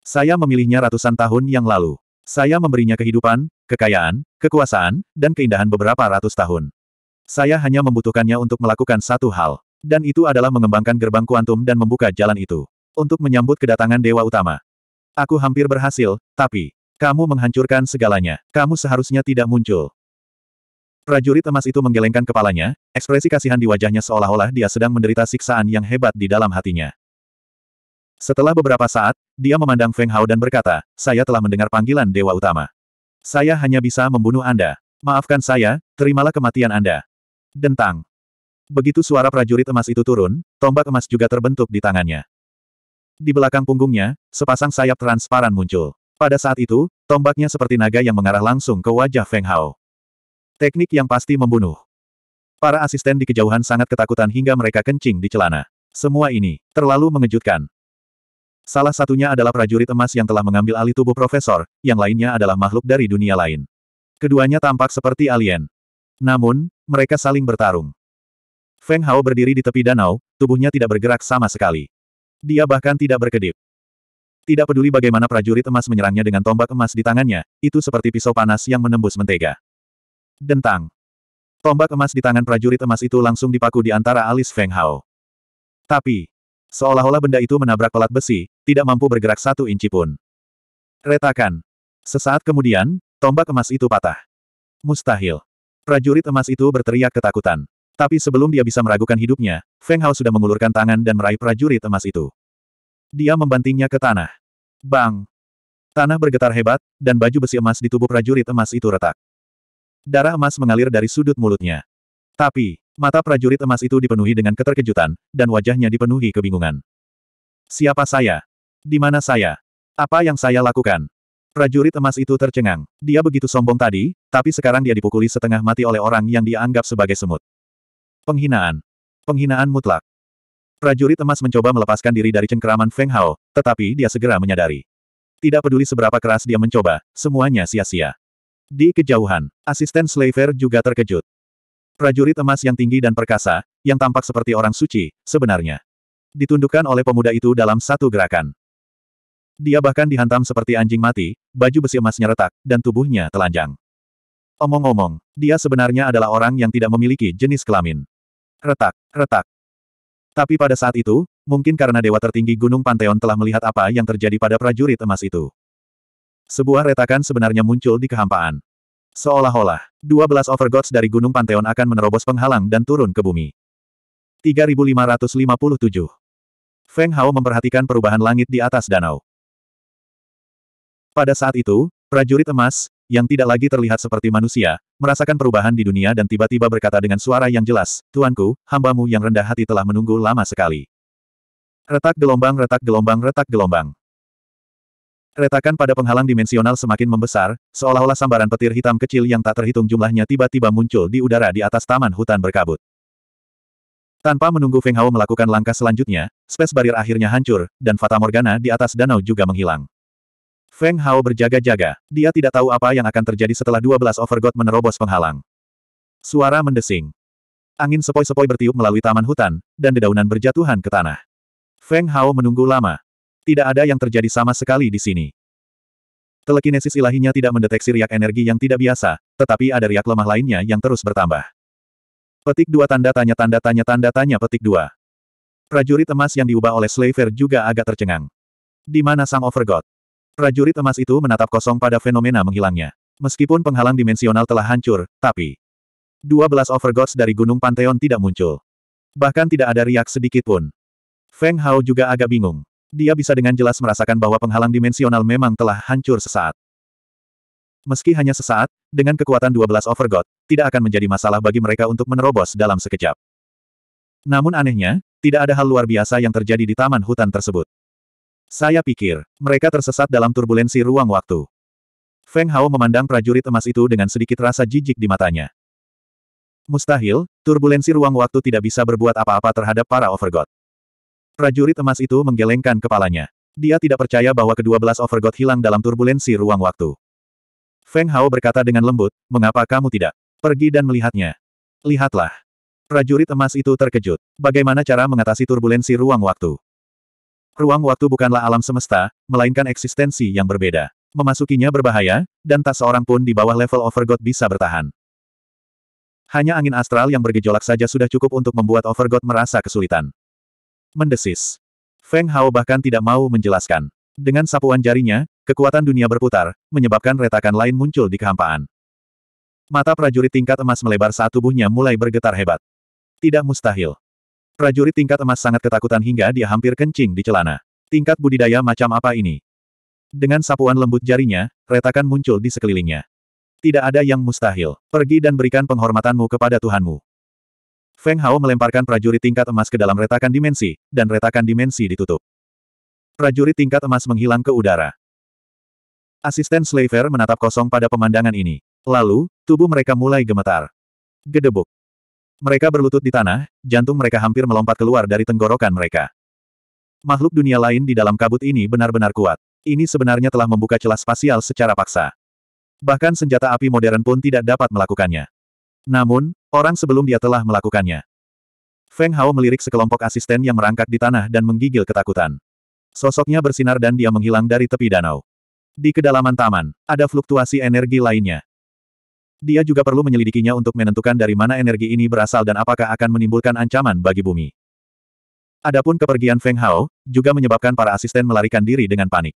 Saya memilihnya ratusan tahun yang lalu. Saya memberinya kehidupan, kekayaan, kekuasaan, dan keindahan beberapa ratus tahun. Saya hanya membutuhkannya untuk melakukan satu hal. Dan itu adalah mengembangkan gerbang kuantum dan membuka jalan itu. Untuk menyambut kedatangan Dewa Utama. Aku hampir berhasil, tapi... Kamu menghancurkan segalanya. Kamu seharusnya tidak muncul. Prajurit emas itu menggelengkan kepalanya, ekspresi kasihan di wajahnya seolah-olah dia sedang menderita siksaan yang hebat di dalam hatinya. Setelah beberapa saat, dia memandang Feng Hao dan berkata, saya telah mendengar panggilan Dewa Utama. Saya hanya bisa membunuh Anda. Maafkan saya, terimalah kematian Anda. Dentang. Begitu suara prajurit emas itu turun, tombak emas juga terbentuk di tangannya. Di belakang punggungnya, sepasang sayap transparan muncul. Pada saat itu, tombaknya seperti naga yang mengarah langsung ke wajah Feng Hao. Teknik yang pasti membunuh. Para asisten di kejauhan sangat ketakutan hingga mereka kencing di celana. Semua ini, terlalu mengejutkan. Salah satunya adalah prajurit emas yang telah mengambil alih tubuh Profesor, yang lainnya adalah makhluk dari dunia lain. Keduanya tampak seperti alien. Namun, mereka saling bertarung. Feng Hao berdiri di tepi danau, tubuhnya tidak bergerak sama sekali. Dia bahkan tidak berkedip. Tidak peduli bagaimana prajurit emas menyerangnya dengan tombak emas di tangannya, itu seperti pisau panas yang menembus mentega. Dentang. Tombak emas di tangan prajurit emas itu langsung dipaku di antara alis Feng Hao. Tapi, seolah-olah benda itu menabrak pelat besi, tidak mampu bergerak satu inci pun. Retakan. Sesaat kemudian, tombak emas itu patah. Mustahil. Prajurit emas itu berteriak ketakutan. Tapi sebelum dia bisa meragukan hidupnya, Feng Hao sudah mengulurkan tangan dan meraih prajurit emas itu. Dia membantingnya ke tanah. Bang! Tanah bergetar hebat, dan baju besi emas di tubuh prajurit emas itu retak. Darah emas mengalir dari sudut mulutnya. Tapi, mata prajurit emas itu dipenuhi dengan keterkejutan, dan wajahnya dipenuhi kebingungan. Siapa saya? Di mana saya? Apa yang saya lakukan? Prajurit emas itu tercengang. Dia begitu sombong tadi, tapi sekarang dia dipukuli setengah mati oleh orang yang dia anggap sebagai semut. Penghinaan. Penghinaan mutlak. Prajurit emas mencoba melepaskan diri dari cengkeraman Feng Hao, tetapi dia segera menyadari. Tidak peduli seberapa keras dia mencoba, semuanya sia-sia. Di kejauhan, asisten Slaver juga terkejut. Prajurit emas yang tinggi dan perkasa, yang tampak seperti orang suci, sebenarnya. Ditundukkan oleh pemuda itu dalam satu gerakan. Dia bahkan dihantam seperti anjing mati, baju besi emasnya retak, dan tubuhnya telanjang. Omong-omong, dia sebenarnya adalah orang yang tidak memiliki jenis kelamin. Retak, retak. Tapi pada saat itu, mungkin karena dewa tertinggi Gunung Pantheon telah melihat apa yang terjadi pada prajurit emas itu. Sebuah retakan sebenarnya muncul di kehampaan. Seolah-olah, 12 overgods dari Gunung Pantheon akan menerobos penghalang dan turun ke bumi. 3557 Feng Hao memperhatikan perubahan langit di atas danau. Pada saat itu, prajurit emas, yang tidak lagi terlihat seperti manusia, merasakan perubahan di dunia dan tiba-tiba berkata dengan suara yang jelas, Tuanku, hambamu yang rendah hati telah menunggu lama sekali. Retak gelombang retak gelombang retak gelombang. Retakan pada penghalang dimensional semakin membesar, seolah-olah sambaran petir hitam kecil yang tak terhitung jumlahnya tiba-tiba muncul di udara di atas taman hutan berkabut. Tanpa menunggu Feng Hao melakukan langkah selanjutnya, space barrier akhirnya hancur, dan Fata Morgana di atas danau juga menghilang. Feng Hao berjaga-jaga, dia tidak tahu apa yang akan terjadi setelah 12 Overgod menerobos penghalang. Suara mendesing. Angin sepoi-sepoi bertiup melalui taman hutan, dan dedaunan berjatuhan ke tanah. Feng Hao menunggu lama, tidak ada yang terjadi sama sekali di sini. Telekinesis ilahinya tidak mendeteksi riak energi yang tidak biasa, tetapi ada riak lemah lainnya yang terus bertambah. Petik dua tanda tanya tanda tanya tanda tanya petik dua. Prajurit emas yang diubah oleh Slaver juga agak tercengang. Di mana sang Overgod? Prajurit emas itu menatap kosong pada fenomena menghilangnya. Meskipun penghalang dimensional telah hancur, tapi... 12 Overgods dari Gunung Pantheon tidak muncul. Bahkan tidak ada riak sedikit pun. Feng Hao juga agak bingung. Dia bisa dengan jelas merasakan bahwa penghalang dimensional memang telah hancur sesaat. Meski hanya sesaat, dengan kekuatan 12 Overgod, tidak akan menjadi masalah bagi mereka untuk menerobos dalam sekejap. Namun anehnya, tidak ada hal luar biasa yang terjadi di taman hutan tersebut. Saya pikir, mereka tersesat dalam turbulensi ruang waktu. Feng Hao memandang prajurit emas itu dengan sedikit rasa jijik di matanya. Mustahil, turbulensi ruang waktu tidak bisa berbuat apa-apa terhadap para Overgod. Prajurit emas itu menggelengkan kepalanya. Dia tidak percaya bahwa kedua belas overgod hilang dalam turbulensi ruang waktu. Feng Hao berkata dengan lembut, mengapa kamu tidak pergi dan melihatnya? Lihatlah. Prajurit emas itu terkejut. Bagaimana cara mengatasi turbulensi ruang waktu? Ruang waktu bukanlah alam semesta, melainkan eksistensi yang berbeda. Memasukinya berbahaya, dan tak seorang pun di bawah level overgod bisa bertahan. Hanya angin astral yang bergejolak saja sudah cukup untuk membuat Overgod merasa kesulitan. Mendesis. Feng Hao bahkan tidak mau menjelaskan. Dengan sapuan jarinya, kekuatan dunia berputar, menyebabkan retakan lain muncul di kehampaan. Mata prajurit tingkat emas melebar saat tubuhnya mulai bergetar hebat. Tidak mustahil. Prajurit tingkat emas sangat ketakutan hingga dia hampir kencing di celana. Tingkat budidaya macam apa ini? Dengan sapuan lembut jarinya, retakan muncul di sekelilingnya. Tidak ada yang mustahil. Pergi dan berikan penghormatanmu kepada Tuhanmu. Feng Hao melemparkan prajurit tingkat emas ke dalam retakan dimensi, dan retakan dimensi ditutup. Prajurit tingkat emas menghilang ke udara. Asisten Slaver menatap kosong pada pemandangan ini. Lalu, tubuh mereka mulai gemetar. Gedebuk. Mereka berlutut di tanah, jantung mereka hampir melompat keluar dari tenggorokan mereka. Makhluk dunia lain di dalam kabut ini benar-benar kuat. Ini sebenarnya telah membuka celah spasial secara paksa. Bahkan senjata api modern pun tidak dapat melakukannya. Namun, Orang sebelum dia telah melakukannya. Feng Hao melirik sekelompok asisten yang merangkak di tanah dan menggigil ketakutan. Sosoknya bersinar dan dia menghilang dari tepi danau. Di kedalaman taman, ada fluktuasi energi lainnya. Dia juga perlu menyelidikinya untuk menentukan dari mana energi ini berasal dan apakah akan menimbulkan ancaman bagi bumi. Adapun kepergian Feng Hao, juga menyebabkan para asisten melarikan diri dengan panik.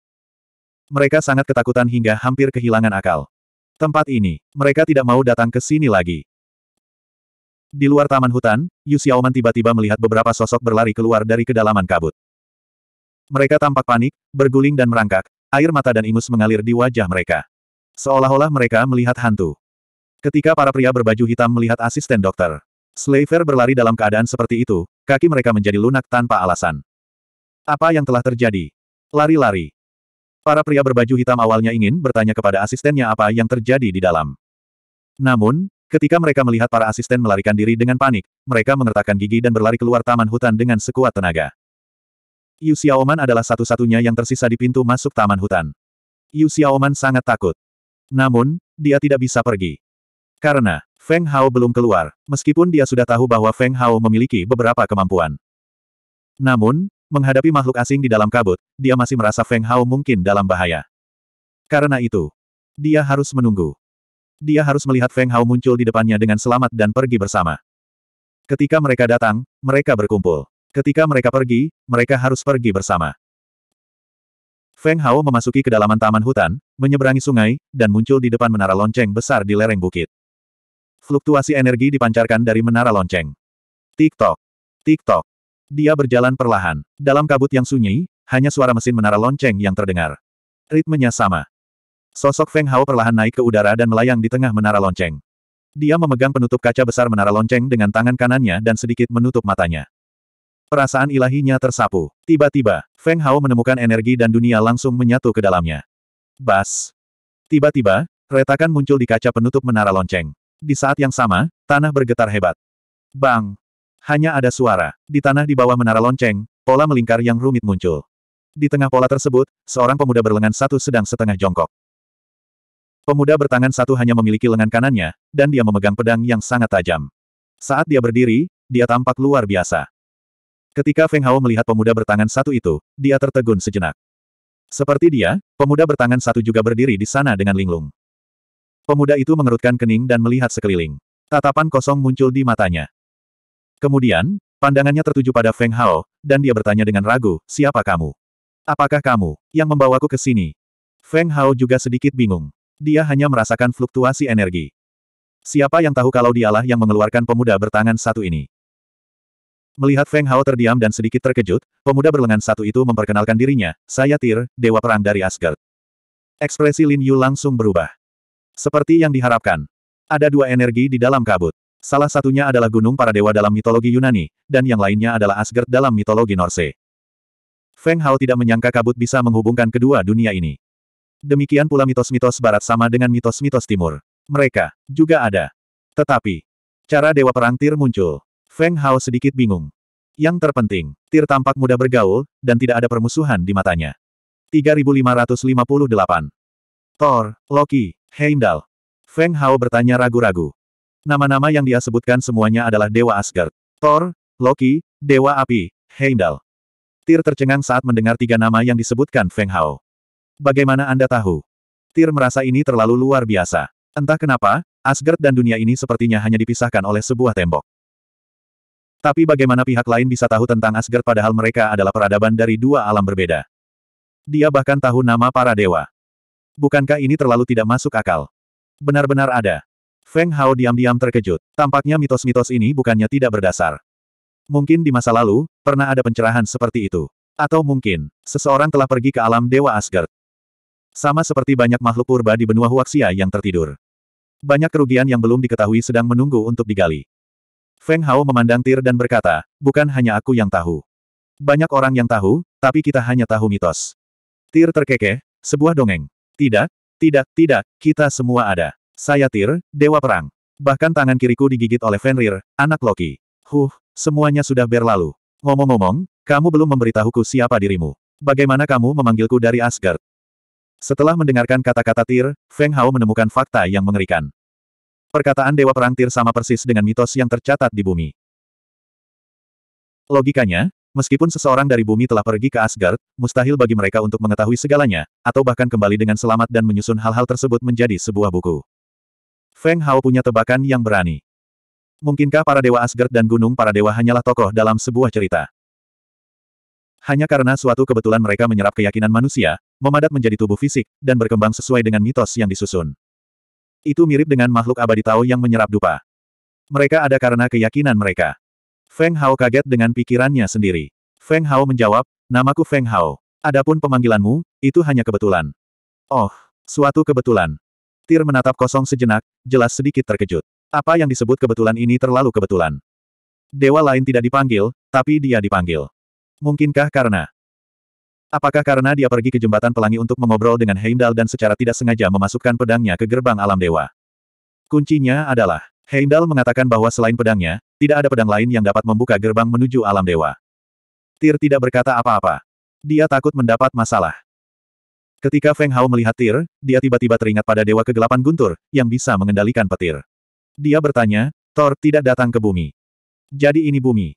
Mereka sangat ketakutan hingga hampir kehilangan akal. Tempat ini, mereka tidak mau datang ke sini lagi. Di luar taman hutan, Yu Xiaoman tiba-tiba melihat beberapa sosok berlari keluar dari kedalaman kabut. Mereka tampak panik, berguling dan merangkak, air mata dan ingus mengalir di wajah mereka. Seolah-olah mereka melihat hantu. Ketika para pria berbaju hitam melihat asisten dokter, Slaver berlari dalam keadaan seperti itu, kaki mereka menjadi lunak tanpa alasan. Apa yang telah terjadi? Lari-lari. Para pria berbaju hitam awalnya ingin bertanya kepada asistennya apa yang terjadi di dalam. Namun, Ketika mereka melihat para asisten melarikan diri dengan panik, mereka mengertakkan gigi dan berlari keluar taman hutan dengan sekuat tenaga. Yu Xiaoman adalah satu-satunya yang tersisa di pintu masuk taman hutan. Yu Xiaoman sangat takut. Namun, dia tidak bisa pergi. Karena, Feng Hao belum keluar, meskipun dia sudah tahu bahwa Feng Hao memiliki beberapa kemampuan. Namun, menghadapi makhluk asing di dalam kabut, dia masih merasa Feng Hao mungkin dalam bahaya. Karena itu, dia harus menunggu dia harus melihat Feng Hao muncul di depannya dengan selamat dan pergi bersama. Ketika mereka datang, mereka berkumpul. Ketika mereka pergi, mereka harus pergi bersama. Feng Hao memasuki kedalaman taman hutan, menyeberangi sungai, dan muncul di depan menara lonceng besar di lereng bukit. Fluktuasi energi dipancarkan dari menara lonceng. Tik-tok. Tik-tok. Dia berjalan perlahan. Dalam kabut yang sunyi, hanya suara mesin menara lonceng yang terdengar. Ritmenya sama. Sosok Feng Hao perlahan naik ke udara dan melayang di tengah menara lonceng. Dia memegang penutup kaca besar menara lonceng dengan tangan kanannya dan sedikit menutup matanya. Perasaan ilahinya tersapu. Tiba-tiba, Feng Hao menemukan energi dan dunia langsung menyatu ke dalamnya. Bas. Tiba-tiba, retakan muncul di kaca penutup menara lonceng. Di saat yang sama, tanah bergetar hebat. Bang! Hanya ada suara. Di tanah di bawah menara lonceng, pola melingkar yang rumit muncul. Di tengah pola tersebut, seorang pemuda berlengan satu sedang setengah jongkok. Pemuda bertangan satu hanya memiliki lengan kanannya, dan dia memegang pedang yang sangat tajam. Saat dia berdiri, dia tampak luar biasa. Ketika Feng Hao melihat pemuda bertangan satu itu, dia tertegun sejenak. Seperti dia, pemuda bertangan satu juga berdiri di sana dengan linglung. Pemuda itu mengerutkan kening dan melihat sekeliling. Tatapan kosong muncul di matanya. Kemudian, pandangannya tertuju pada Feng Hao, dan dia bertanya dengan ragu, siapa kamu? Apakah kamu yang membawaku ke sini? Feng Hao juga sedikit bingung. Dia hanya merasakan fluktuasi energi. Siapa yang tahu kalau dialah yang mengeluarkan pemuda bertangan satu ini? Melihat Feng Hao terdiam dan sedikit terkejut, pemuda berlengan satu itu memperkenalkan dirinya, saya Tir, Dewa Perang dari Asgard. Ekspresi Lin Yu langsung berubah. Seperti yang diharapkan. Ada dua energi di dalam kabut. Salah satunya adalah gunung para dewa dalam mitologi Yunani, dan yang lainnya adalah Asgard dalam mitologi Norse. Feng Hao tidak menyangka kabut bisa menghubungkan kedua dunia ini. Demikian pula mitos-mitos barat sama dengan mitos-mitos timur. Mereka juga ada. Tetapi, cara Dewa Perang Tir muncul. Feng Hao sedikit bingung. Yang terpenting, Tir tampak mudah bergaul, dan tidak ada permusuhan di matanya. 3558 Thor, Loki, Heimdall. Feng Hao bertanya ragu-ragu. Nama-nama yang dia sebutkan semuanya adalah Dewa Asgard. Thor, Loki, Dewa Api, Heimdall. Tir tercengang saat mendengar tiga nama yang disebutkan Feng Hao. Bagaimana Anda tahu? Tir merasa ini terlalu luar biasa. Entah kenapa, Asgard dan dunia ini sepertinya hanya dipisahkan oleh sebuah tembok. Tapi bagaimana pihak lain bisa tahu tentang Asgard padahal mereka adalah peradaban dari dua alam berbeda. Dia bahkan tahu nama para dewa. Bukankah ini terlalu tidak masuk akal? Benar-benar ada. Feng Hao diam-diam terkejut. Tampaknya mitos-mitos ini bukannya tidak berdasar. Mungkin di masa lalu, pernah ada pencerahan seperti itu. Atau mungkin, seseorang telah pergi ke alam Dewa Asgard. Sama seperti banyak makhluk purba di benua Huaxia yang tertidur. Banyak kerugian yang belum diketahui sedang menunggu untuk digali. Feng Hao memandang Tir dan berkata, bukan hanya aku yang tahu. Banyak orang yang tahu, tapi kita hanya tahu mitos. Tir terkekeh, sebuah dongeng. Tidak, tidak, tidak, kita semua ada. Saya Tir, Dewa Perang. Bahkan tangan kiriku digigit oleh Fenrir, anak Loki. Huh, semuanya sudah berlalu. Ngomong-ngomong, kamu belum memberitahuku siapa dirimu. Bagaimana kamu memanggilku dari Asgard? Setelah mendengarkan kata-kata Tir, Feng Hao menemukan fakta yang mengerikan. Perkataan Dewa Perang Tir sama persis dengan mitos yang tercatat di bumi. Logikanya, meskipun seseorang dari bumi telah pergi ke Asgard, mustahil bagi mereka untuk mengetahui segalanya, atau bahkan kembali dengan selamat dan menyusun hal-hal tersebut menjadi sebuah buku. Feng Hao punya tebakan yang berani. Mungkinkah para dewa Asgard dan gunung para dewa hanyalah tokoh dalam sebuah cerita? Hanya karena suatu kebetulan mereka menyerap keyakinan manusia, memadat menjadi tubuh fisik, dan berkembang sesuai dengan mitos yang disusun. Itu mirip dengan makhluk abadi Tao yang menyerap dupa. Mereka ada karena keyakinan mereka. Feng Hao kaget dengan pikirannya sendiri. Feng Hao menjawab, namaku Feng Hao. Adapun pemanggilanmu, itu hanya kebetulan. Oh, suatu kebetulan. Tir menatap kosong sejenak, jelas sedikit terkejut. Apa yang disebut kebetulan ini terlalu kebetulan. Dewa lain tidak dipanggil, tapi dia dipanggil. Mungkinkah karena Apakah karena dia pergi ke jembatan pelangi untuk mengobrol dengan Heimdall dan secara tidak sengaja memasukkan pedangnya ke gerbang alam dewa? Kuncinya adalah, Heimdall mengatakan bahwa selain pedangnya, tidak ada pedang lain yang dapat membuka gerbang menuju alam dewa. Tir tidak berkata apa-apa. Dia takut mendapat masalah. Ketika Feng Hao melihat Tir, dia tiba-tiba teringat pada dewa kegelapan guntur, yang bisa mengendalikan petir. Dia bertanya, Thor tidak datang ke bumi. Jadi ini bumi.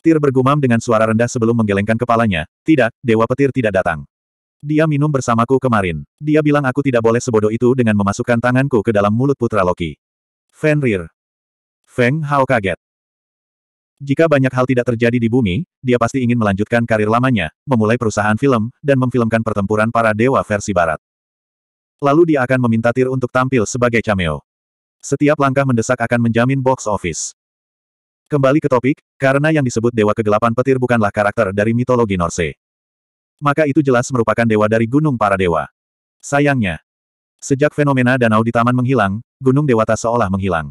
Tir bergumam dengan suara rendah sebelum menggelengkan kepalanya, tidak, Dewa Petir tidak datang. Dia minum bersamaku kemarin. Dia bilang aku tidak boleh sebodoh itu dengan memasukkan tanganku ke dalam mulut Putra Loki. Fenrir. Feng Hao kaget. Jika banyak hal tidak terjadi di bumi, dia pasti ingin melanjutkan karir lamanya, memulai perusahaan film, dan memfilmkan pertempuran para dewa versi barat. Lalu dia akan meminta Tir untuk tampil sebagai cameo. Setiap langkah mendesak akan menjamin box office. Kembali ke topik, karena yang disebut Dewa Kegelapan Petir bukanlah karakter dari mitologi Norse. Maka itu jelas merupakan dewa dari Gunung Para Dewa. Sayangnya, sejak fenomena danau di taman menghilang, Gunung Dewata seolah menghilang.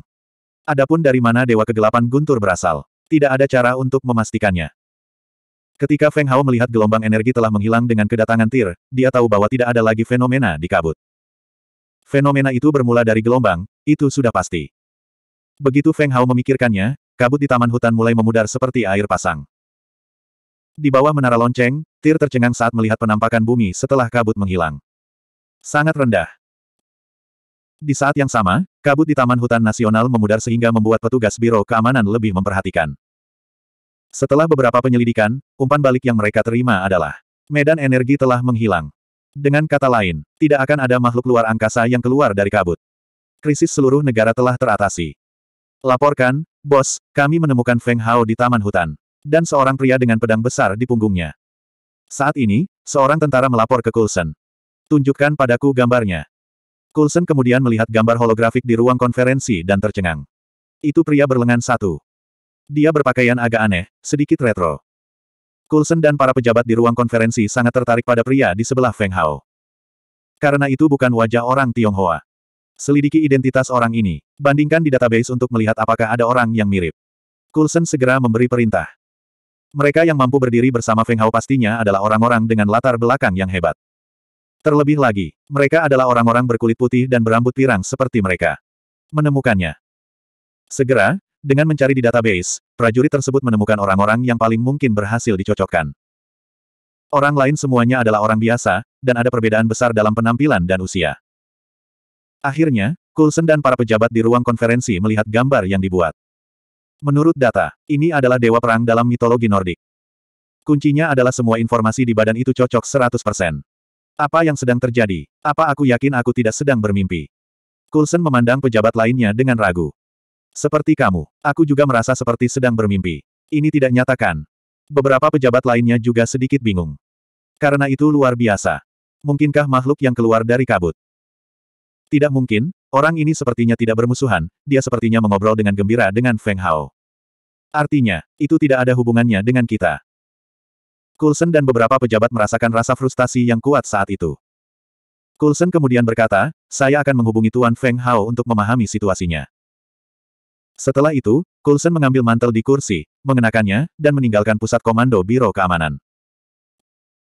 Adapun dari mana Dewa Kegelapan Guntur berasal, tidak ada cara untuk memastikannya. Ketika Feng Hao melihat gelombang energi telah menghilang dengan kedatangan Tir, dia tahu bahwa tidak ada lagi fenomena di kabut. Fenomena itu bermula dari gelombang, itu sudah pasti. Begitu Feng Hao memikirkannya, kabut di taman hutan mulai memudar seperti air pasang. Di bawah menara lonceng, Tir tercengang saat melihat penampakan bumi setelah kabut menghilang. Sangat rendah. Di saat yang sama, kabut di Taman Hutan Nasional memudar sehingga membuat petugas Biro Keamanan lebih memperhatikan. Setelah beberapa penyelidikan, umpan balik yang mereka terima adalah medan energi telah menghilang. Dengan kata lain, tidak akan ada makhluk luar angkasa yang keluar dari kabut. Krisis seluruh negara telah teratasi. Laporkan, Bos, kami menemukan Feng Hao di taman hutan. Dan seorang pria dengan pedang besar di punggungnya. Saat ini, seorang tentara melapor ke Coulson. Tunjukkan padaku gambarnya. Coulson kemudian melihat gambar holografik di ruang konferensi dan tercengang. Itu pria berlengan satu. Dia berpakaian agak aneh, sedikit retro. Coulson dan para pejabat di ruang konferensi sangat tertarik pada pria di sebelah Feng Hao. Karena itu bukan wajah orang Tionghoa. Selidiki identitas orang ini. Bandingkan di database untuk melihat apakah ada orang yang mirip. Coulson segera memberi perintah. Mereka yang mampu berdiri bersama Feng Hao pastinya adalah orang-orang dengan latar belakang yang hebat. Terlebih lagi, mereka adalah orang-orang berkulit putih dan berambut pirang seperti mereka. Menemukannya. Segera, dengan mencari di database, prajurit tersebut menemukan orang-orang yang paling mungkin berhasil dicocokkan. Orang lain semuanya adalah orang biasa, dan ada perbedaan besar dalam penampilan dan usia. Akhirnya, Coulson dan para pejabat di ruang konferensi melihat gambar yang dibuat. Menurut data, ini adalah dewa perang dalam mitologi Nordik. Kuncinya adalah semua informasi di badan itu cocok 100%. Apa yang sedang terjadi? Apa aku yakin aku tidak sedang bermimpi? Coulson memandang pejabat lainnya dengan ragu. Seperti kamu, aku juga merasa seperti sedang bermimpi. Ini tidak nyatakan. Beberapa pejabat lainnya juga sedikit bingung. Karena itu luar biasa. Mungkinkah makhluk yang keluar dari kabut? Tidak mungkin, orang ini sepertinya tidak bermusuhan, dia sepertinya mengobrol dengan gembira dengan Feng Hao. Artinya, itu tidak ada hubungannya dengan kita. Coulson dan beberapa pejabat merasakan rasa frustasi yang kuat saat itu. Coulson kemudian berkata, saya akan menghubungi Tuan Feng Hao untuk memahami situasinya. Setelah itu, Coulson mengambil mantel di kursi, mengenakannya, dan meninggalkan pusat komando Biro Keamanan.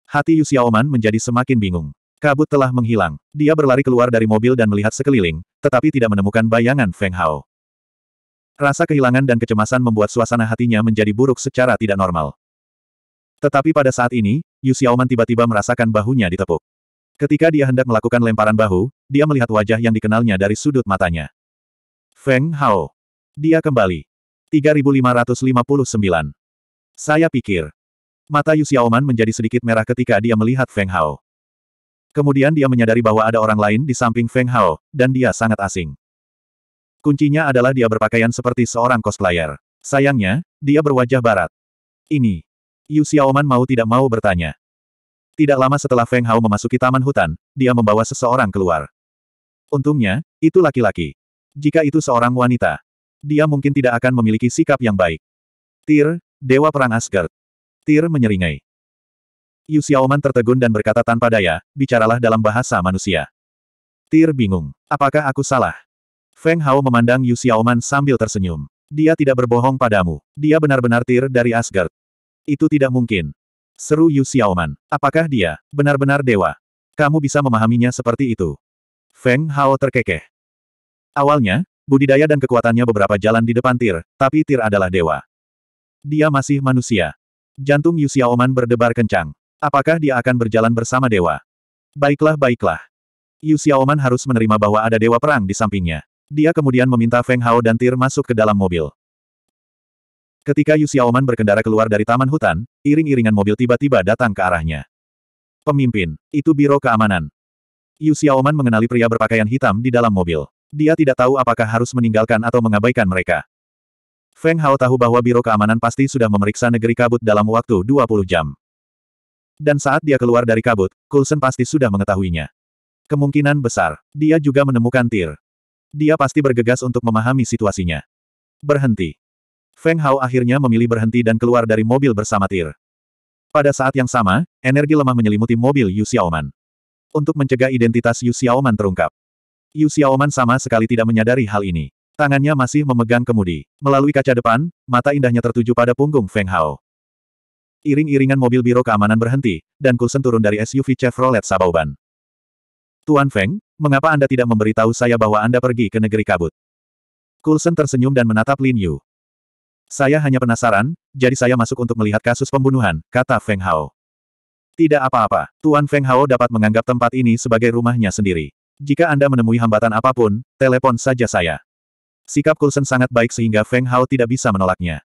Hati Yu Xiaoman menjadi semakin bingung. Kabut telah menghilang. Dia berlari keluar dari mobil dan melihat sekeliling, tetapi tidak menemukan bayangan Feng Hao. Rasa kehilangan dan kecemasan membuat suasana hatinya menjadi buruk secara tidak normal. Tetapi pada saat ini, Yu Xiaoman tiba-tiba merasakan bahunya ditepuk. Ketika dia hendak melakukan lemparan bahu, dia melihat wajah yang dikenalnya dari sudut matanya. Feng Hao. Dia kembali. 3559. Saya pikir. Mata Yu Xiaoman menjadi sedikit merah ketika dia melihat Feng Hao. Kemudian dia menyadari bahwa ada orang lain di samping Feng Hao, dan dia sangat asing. Kuncinya adalah dia berpakaian seperti seorang cosplayer. Sayangnya, dia berwajah barat. Ini. Yu Xiaoman mau tidak mau bertanya. Tidak lama setelah Feng Hao memasuki taman hutan, dia membawa seseorang keluar. Untungnya, itu laki-laki. Jika itu seorang wanita, dia mungkin tidak akan memiliki sikap yang baik. Tir, Dewa Perang Asgard. Tir menyeringai. Yu Xiaoman tertegun dan berkata tanpa daya, bicaralah dalam bahasa manusia. Tir bingung. Apakah aku salah? Feng Hao memandang Yu Xiaoman sambil tersenyum. Dia tidak berbohong padamu. Dia benar-benar Tir dari Asgard. Itu tidak mungkin. Seru Yu Xiaoman. Apakah dia benar-benar dewa? Kamu bisa memahaminya seperti itu. Feng Hao terkekeh. Awalnya, budidaya dan kekuatannya beberapa jalan di depan Tir, tapi Tir adalah dewa. Dia masih manusia. Jantung Yu Xiaoman berdebar kencang. Apakah dia akan berjalan bersama dewa? Baiklah, baiklah. Yu Xiaoman harus menerima bahwa ada dewa perang di sampingnya. Dia kemudian meminta Feng Hao dan Tir masuk ke dalam mobil. Ketika Yu Xiaoman berkendara keluar dari taman hutan, iring-iringan mobil tiba-tiba datang ke arahnya. Pemimpin, itu biro keamanan. Yu Xiaoman mengenali pria berpakaian hitam di dalam mobil. Dia tidak tahu apakah harus meninggalkan atau mengabaikan mereka. Feng Hao tahu bahwa biro keamanan pasti sudah memeriksa negeri kabut dalam waktu 20 jam. Dan saat dia keluar dari kabut, Coulson pasti sudah mengetahuinya. Kemungkinan besar, dia juga menemukan Tyr. Dia pasti bergegas untuk memahami situasinya. Berhenti. Feng Hao akhirnya memilih berhenti dan keluar dari mobil bersama Tyr. Pada saat yang sama, energi lemah menyelimuti mobil Yu Xiaoman. Untuk mencegah identitas Yu Xiaoman terungkap. Yu Xiaoman sama sekali tidak menyadari hal ini. Tangannya masih memegang kemudi. Melalui kaca depan, mata indahnya tertuju pada punggung Feng Hao. Iring-iringan mobil biro keamanan berhenti, dan Coulson turun dari SUV Chevrolet Sabauban. Tuan Feng, mengapa Anda tidak memberitahu saya bahwa Anda pergi ke negeri kabut? Coulson tersenyum dan menatap Lin Yu. Saya hanya penasaran, jadi saya masuk untuk melihat kasus pembunuhan, kata Feng Hao. Tidak apa-apa, Tuan Feng Hao dapat menganggap tempat ini sebagai rumahnya sendiri. Jika Anda menemui hambatan apapun, telepon saja saya. Sikap Coulson sangat baik sehingga Feng Hao tidak bisa menolaknya.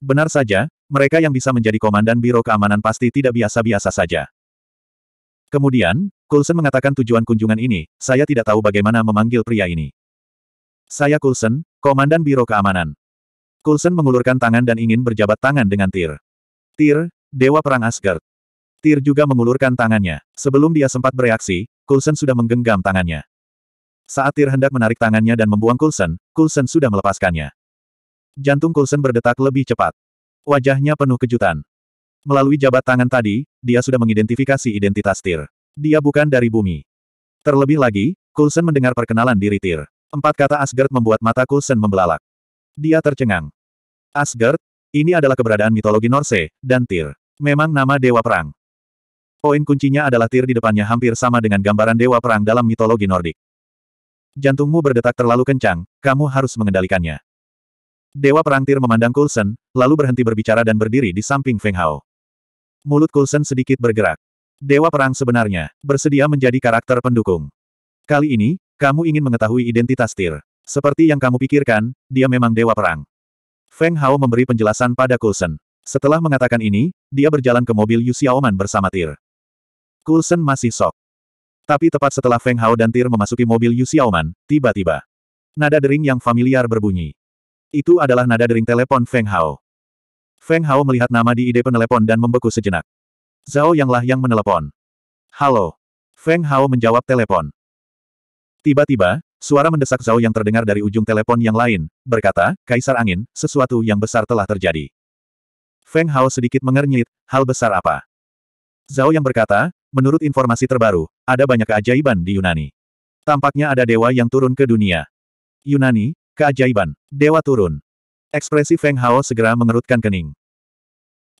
Benar saja, mereka yang bisa menjadi komandan Biro Keamanan pasti tidak biasa-biasa saja. Kemudian, Coulson mengatakan tujuan kunjungan ini, saya tidak tahu bagaimana memanggil pria ini. Saya Coulson, Komandan Biro Keamanan. Coulson mengulurkan tangan dan ingin berjabat tangan dengan Tyr. Tyr, Dewa Perang Asgard. Tyr juga mengulurkan tangannya. Sebelum dia sempat bereaksi, Coulson sudah menggenggam tangannya. Saat Tyr hendak menarik tangannya dan membuang Coulson, Coulson sudah melepaskannya. Jantung Coulson berdetak lebih cepat. Wajahnya penuh kejutan. Melalui jabat tangan tadi, dia sudah mengidentifikasi identitas Tir. Dia bukan dari bumi. Terlebih lagi, Coulson mendengar perkenalan diri Tir. Empat kata Asgard membuat mata Coulson membelalak. Dia tercengang. Asgard, ini adalah keberadaan mitologi Norse, dan Tir. Memang nama Dewa Perang. Poin kuncinya adalah Tir di depannya hampir sama dengan gambaran Dewa Perang dalam mitologi Nordik. Jantungmu berdetak terlalu kencang, kamu harus mengendalikannya. Dewa Perang Tir memandang Coulson, lalu berhenti berbicara dan berdiri di samping Feng Hao. Mulut Coulson sedikit bergerak. Dewa Perang sebenarnya, bersedia menjadi karakter pendukung. Kali ini, kamu ingin mengetahui identitas Tir. Seperti yang kamu pikirkan, dia memang Dewa Perang. Feng Hao memberi penjelasan pada Coulson. Setelah mengatakan ini, dia berjalan ke mobil Yu Xiaoman bersama Tir. Coulson masih sok. Tapi tepat setelah Feng Hao dan Tir memasuki mobil Yu Xiaoman, tiba-tiba. Nada dering yang familiar berbunyi. Itu adalah nada dering telepon Feng Hao. Feng Hao melihat nama di ide penelepon dan membeku sejenak. Zhao Yanglah yang menelepon. Halo. Feng Hao menjawab telepon. Tiba-tiba, suara mendesak Zhao yang terdengar dari ujung telepon yang lain, berkata, Kaisar Angin, sesuatu yang besar telah terjadi. Feng Hao sedikit mengernyit, hal besar apa? Zhao yang berkata, menurut informasi terbaru, ada banyak keajaiban di Yunani. Tampaknya ada dewa yang turun ke dunia. Yunani, Keajaiban. Dewa turun. Ekspresi Feng Hao segera mengerutkan kening.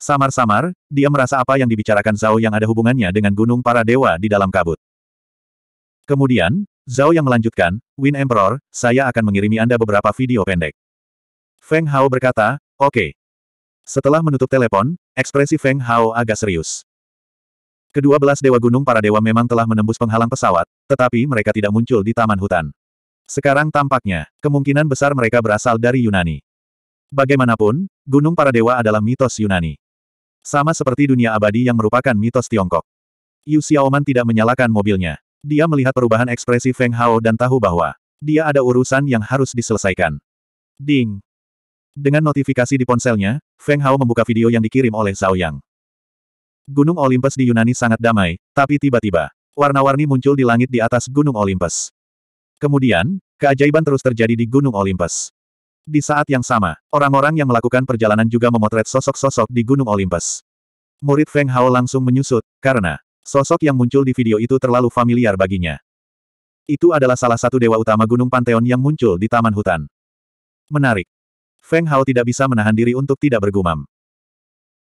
Samar-samar, dia merasa apa yang dibicarakan Zhao yang ada hubungannya dengan gunung para dewa di dalam kabut. Kemudian, Zhao yang melanjutkan, Win Emperor, saya akan mengirimi Anda beberapa video pendek. Feng Hao berkata, oke. Okay. Setelah menutup telepon, ekspresi Feng Hao agak serius. Kedua belas dewa gunung para dewa memang telah menembus penghalang pesawat, tetapi mereka tidak muncul di taman hutan. Sekarang tampaknya, kemungkinan besar mereka berasal dari Yunani. Bagaimanapun, Gunung Para Dewa adalah mitos Yunani. Sama seperti dunia abadi yang merupakan mitos Tiongkok. Yu Xiaoman tidak menyalakan mobilnya. Dia melihat perubahan ekspresi Feng Hao dan tahu bahwa dia ada urusan yang harus diselesaikan. Ding. Dengan notifikasi di ponselnya, Feng Hao membuka video yang dikirim oleh Zhao Yang. Gunung Olympus di Yunani sangat damai, tapi tiba-tiba, warna-warni muncul di langit di atas Gunung Olympus. Kemudian, keajaiban terus terjadi di Gunung Olympus. Di saat yang sama, orang-orang yang melakukan perjalanan juga memotret sosok-sosok di Gunung Olympus. Murid Feng Hao langsung menyusut, karena sosok yang muncul di video itu terlalu familiar baginya. Itu adalah salah satu dewa utama Gunung Pantheon yang muncul di Taman Hutan. Menarik. Feng Hao tidak bisa menahan diri untuk tidak bergumam.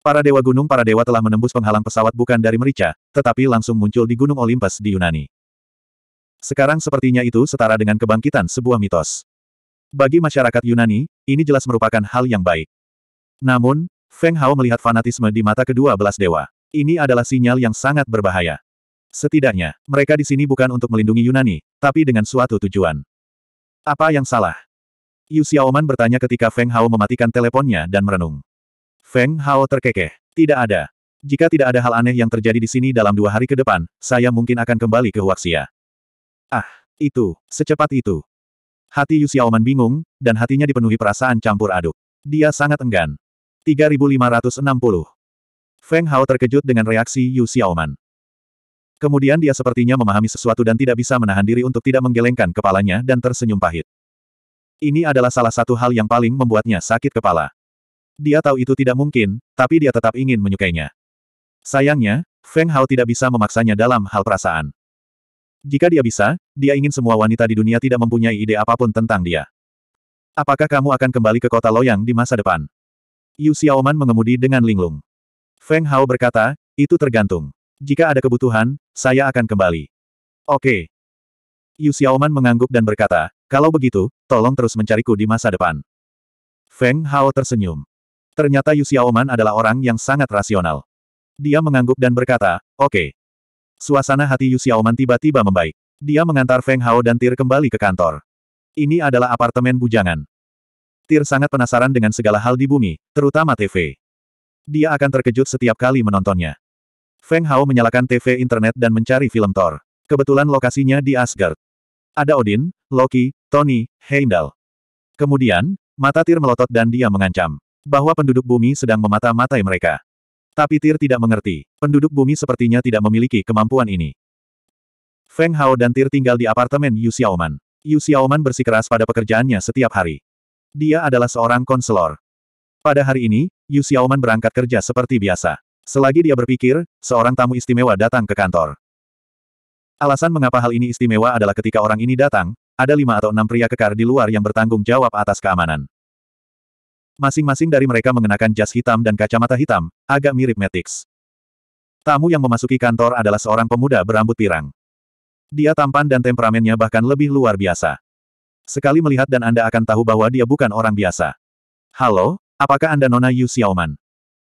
Para dewa gunung para dewa telah menembus penghalang pesawat bukan dari merica, tetapi langsung muncul di Gunung Olympus di Yunani. Sekarang sepertinya itu setara dengan kebangkitan sebuah mitos. Bagi masyarakat Yunani, ini jelas merupakan hal yang baik. Namun, Feng Hao melihat fanatisme di mata kedua belas dewa. Ini adalah sinyal yang sangat berbahaya. Setidaknya, mereka di sini bukan untuk melindungi Yunani, tapi dengan suatu tujuan. Apa yang salah? Yu Xiaoman bertanya ketika Feng Hao mematikan teleponnya dan merenung. Feng Hao terkekeh. Tidak ada. Jika tidak ada hal aneh yang terjadi di sini dalam dua hari ke depan, saya mungkin akan kembali ke Huaxia. Ah, itu, secepat itu. Hati Yu Xiaoman bingung, dan hatinya dipenuhi perasaan campur aduk. Dia sangat enggan. 3560. Feng Hao terkejut dengan reaksi Yu Xiaoman. Kemudian dia sepertinya memahami sesuatu dan tidak bisa menahan diri untuk tidak menggelengkan kepalanya dan tersenyum pahit. Ini adalah salah satu hal yang paling membuatnya sakit kepala. Dia tahu itu tidak mungkin, tapi dia tetap ingin menyukainya. Sayangnya, Feng Hao tidak bisa memaksanya dalam hal perasaan. Jika dia bisa, dia ingin semua wanita di dunia tidak mempunyai ide apapun tentang dia. Apakah kamu akan kembali ke kota Loyang di masa depan? Yu Xiaoman mengemudi dengan linglung. Feng Hao berkata, itu tergantung. Jika ada kebutuhan, saya akan kembali. Oke. Yu Xiaoman mengangguk dan berkata, kalau begitu, tolong terus mencariku di masa depan. Feng Hao tersenyum. Ternyata Yu Xiaoman adalah orang yang sangat rasional. Dia mengangguk dan berkata, oke. Suasana hati Yu Xiaoman tiba-tiba membaik. Dia mengantar Feng Hao dan Tir kembali ke kantor. Ini adalah apartemen bujangan. Tir sangat penasaran dengan segala hal di bumi, terutama TV. Dia akan terkejut setiap kali menontonnya. Feng Hao menyalakan TV internet dan mencari film Thor. Kebetulan lokasinya di Asgard. Ada Odin, Loki, Tony, Heimdall. Kemudian, mata Tir melotot dan dia mengancam bahwa penduduk bumi sedang memata-matai mereka. Tapi Tir tidak mengerti. Penduduk bumi sepertinya tidak memiliki kemampuan ini. Feng Hao dan Tir tinggal di apartemen Yu Xiaoman. Yu Xiaoman bersikeras pada pekerjaannya setiap hari. Dia adalah seorang konselor. Pada hari ini, Yu Xiaoman berangkat kerja seperti biasa. Selagi dia berpikir, seorang tamu istimewa datang ke kantor. Alasan mengapa hal ini istimewa adalah ketika orang ini datang, ada lima atau enam pria kekar di luar yang bertanggung jawab atas keamanan. Masing-masing dari mereka mengenakan jas hitam dan kacamata hitam, agak mirip Matrix. Tamu yang memasuki kantor adalah seorang pemuda berambut pirang. Dia tampan dan temperamennya bahkan lebih luar biasa. Sekali melihat dan Anda akan tahu bahwa dia bukan orang biasa. Halo, apakah Anda Nona Yu Xiaoman?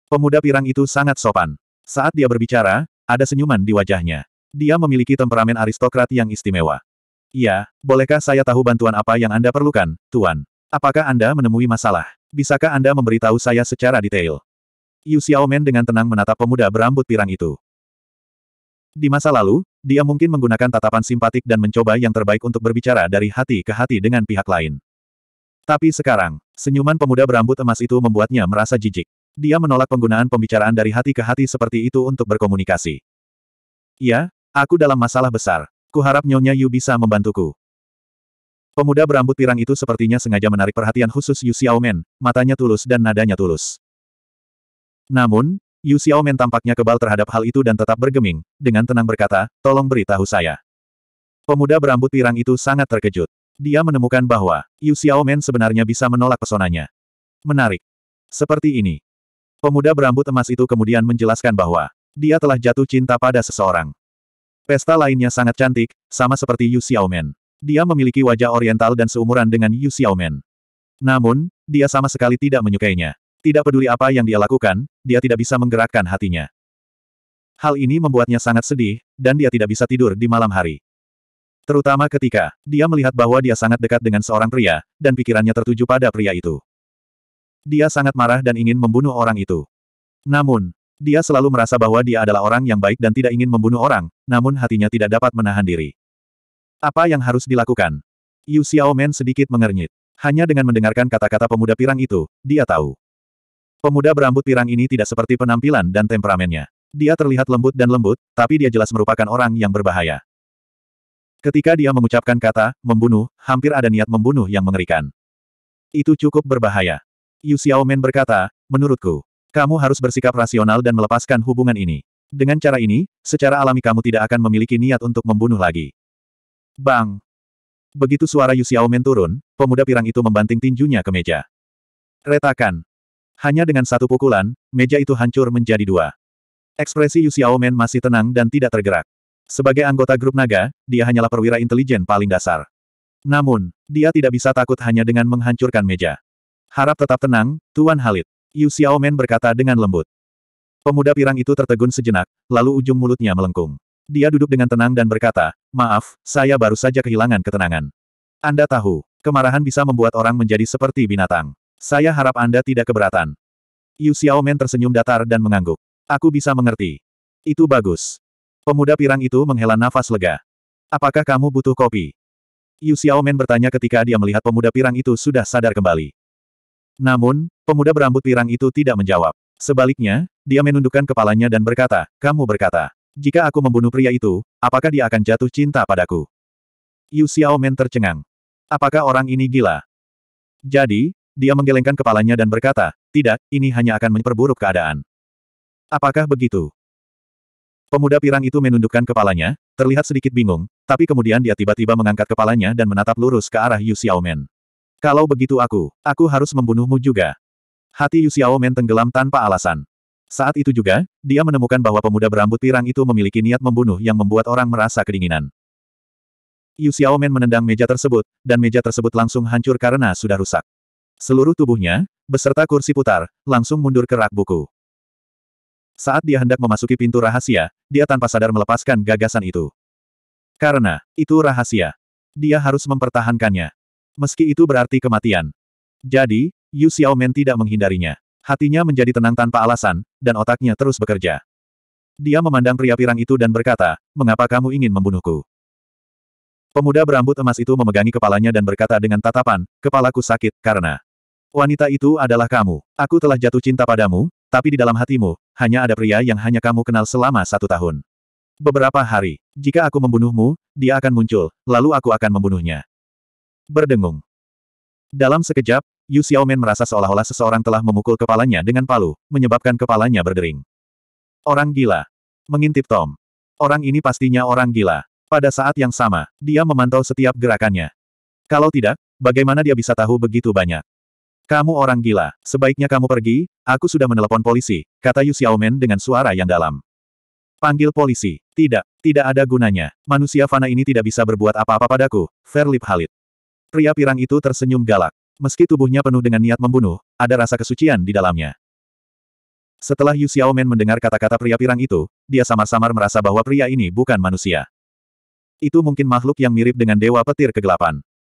Pemuda pirang itu sangat sopan. Saat dia berbicara, ada senyuman di wajahnya. Dia memiliki temperamen aristokrat yang istimewa. Ya, bolehkah saya tahu bantuan apa yang Anda perlukan, Tuan? Apakah Anda menemui masalah? Bisakah Anda memberitahu saya secara detail? Yu Xiaomen dengan tenang menatap pemuda berambut pirang itu. Di masa lalu, dia mungkin menggunakan tatapan simpatik dan mencoba yang terbaik untuk berbicara dari hati ke hati dengan pihak lain. Tapi sekarang, senyuman pemuda berambut emas itu membuatnya merasa jijik. Dia menolak penggunaan pembicaraan dari hati ke hati seperti itu untuk berkomunikasi. Ya, aku dalam masalah besar. Kuharap Nyonya Yu bisa membantuku. Pemuda berambut pirang itu sepertinya sengaja menarik perhatian khusus Yu Xiaomen, matanya tulus dan nadanya tulus. Namun, Yu Xiaomen tampaknya kebal terhadap hal itu dan tetap bergeming, dengan tenang berkata, tolong beritahu saya. Pemuda berambut pirang itu sangat terkejut. Dia menemukan bahwa Yu Xiaomen sebenarnya bisa menolak pesonanya. Menarik. Seperti ini. Pemuda berambut emas itu kemudian menjelaskan bahwa dia telah jatuh cinta pada seseorang. Pesta lainnya sangat cantik, sama seperti Yu Xiaomen. Dia memiliki wajah oriental dan seumuran dengan Yu Xiaomen. Namun, dia sama sekali tidak menyukainya. Tidak peduli apa yang dia lakukan, dia tidak bisa menggerakkan hatinya. Hal ini membuatnya sangat sedih, dan dia tidak bisa tidur di malam hari. Terutama ketika dia melihat bahwa dia sangat dekat dengan seorang pria, dan pikirannya tertuju pada pria itu. Dia sangat marah dan ingin membunuh orang itu. Namun, dia selalu merasa bahwa dia adalah orang yang baik dan tidak ingin membunuh orang, namun hatinya tidak dapat menahan diri. Apa yang harus dilakukan? Yu Xiaomen sedikit mengernyit. Hanya dengan mendengarkan kata-kata pemuda pirang itu, dia tahu. Pemuda berambut pirang ini tidak seperti penampilan dan temperamennya. Dia terlihat lembut dan lembut, tapi dia jelas merupakan orang yang berbahaya. Ketika dia mengucapkan kata, membunuh, hampir ada niat membunuh yang mengerikan. Itu cukup berbahaya. Yu Xiaomen berkata, menurutku, kamu harus bersikap rasional dan melepaskan hubungan ini. Dengan cara ini, secara alami kamu tidak akan memiliki niat untuk membunuh lagi. Bang! Begitu suara Yu Xiaomen turun, pemuda pirang itu membanting tinjunya ke meja. Retakan! Hanya dengan satu pukulan, meja itu hancur menjadi dua. Ekspresi Yu Xiaomen masih tenang dan tidak tergerak. Sebagai anggota grup naga, dia hanyalah perwira intelijen paling dasar. Namun, dia tidak bisa takut hanya dengan menghancurkan meja. Harap tetap tenang, Tuan Halid. Yu Xiaomen berkata dengan lembut. Pemuda pirang itu tertegun sejenak, lalu ujung mulutnya melengkung. Dia duduk dengan tenang dan berkata, Maaf, saya baru saja kehilangan ketenangan. Anda tahu, kemarahan bisa membuat orang menjadi seperti binatang. Saya harap Anda tidak keberatan. Yu Xiaomen tersenyum datar dan mengangguk. Aku bisa mengerti. Itu bagus. Pemuda pirang itu menghela nafas lega. Apakah kamu butuh kopi? Yu Xiaomen bertanya ketika dia melihat pemuda pirang itu sudah sadar kembali. Namun, pemuda berambut pirang itu tidak menjawab. Sebaliknya, dia menundukkan kepalanya dan berkata, kamu berkata. Jika aku membunuh pria itu, apakah dia akan jatuh cinta padaku? Yu Xiaomen tercengang. Apakah orang ini gila? Jadi, dia menggelengkan kepalanya dan berkata, tidak, ini hanya akan memperburuk keadaan. Apakah begitu? Pemuda pirang itu menundukkan kepalanya, terlihat sedikit bingung, tapi kemudian dia tiba-tiba mengangkat kepalanya dan menatap lurus ke arah Yu Xiaomen. Kalau begitu aku, aku harus membunuhmu juga. Hati Yu Xiaomen tenggelam tanpa alasan. Saat itu juga, dia menemukan bahwa pemuda berambut pirang itu memiliki niat membunuh yang membuat orang merasa kedinginan. Yu Xiaomen menendang meja tersebut, dan meja tersebut langsung hancur karena sudah rusak. Seluruh tubuhnya, beserta kursi putar, langsung mundur ke rak buku. Saat dia hendak memasuki pintu rahasia, dia tanpa sadar melepaskan gagasan itu. Karena, itu rahasia. Dia harus mempertahankannya. Meski itu berarti kematian. Jadi, Yu Xiaomen tidak menghindarinya. Hatinya menjadi tenang tanpa alasan, dan otaknya terus bekerja. Dia memandang pria pirang itu dan berkata, mengapa kamu ingin membunuhku? Pemuda berambut emas itu memegangi kepalanya dan berkata dengan tatapan, kepalaku sakit, karena wanita itu adalah kamu. Aku telah jatuh cinta padamu, tapi di dalam hatimu, hanya ada pria yang hanya kamu kenal selama satu tahun. Beberapa hari, jika aku membunuhmu, dia akan muncul, lalu aku akan membunuhnya. Berdengung. Dalam sekejap, Yu Xiaomen merasa seolah-olah seseorang telah memukul kepalanya dengan palu, menyebabkan kepalanya berdering. Orang gila. Mengintip Tom. Orang ini pastinya orang gila. Pada saat yang sama, dia memantau setiap gerakannya. Kalau tidak, bagaimana dia bisa tahu begitu banyak? Kamu orang gila, sebaiknya kamu pergi, aku sudah menelepon polisi, kata Yu Xiaomen dengan suara yang dalam. Panggil polisi. Tidak, tidak ada gunanya. Manusia fana ini tidak bisa berbuat apa-apa padaku, Verlip Halid. Pria pirang itu tersenyum galak. Meski tubuhnya penuh dengan niat membunuh, ada rasa kesucian di dalamnya. Setelah Yu Xiaomen mendengar kata-kata pria pirang itu, dia samar-samar merasa bahwa pria ini bukan manusia. Itu mungkin makhluk yang mirip dengan dewa petir kegelapan.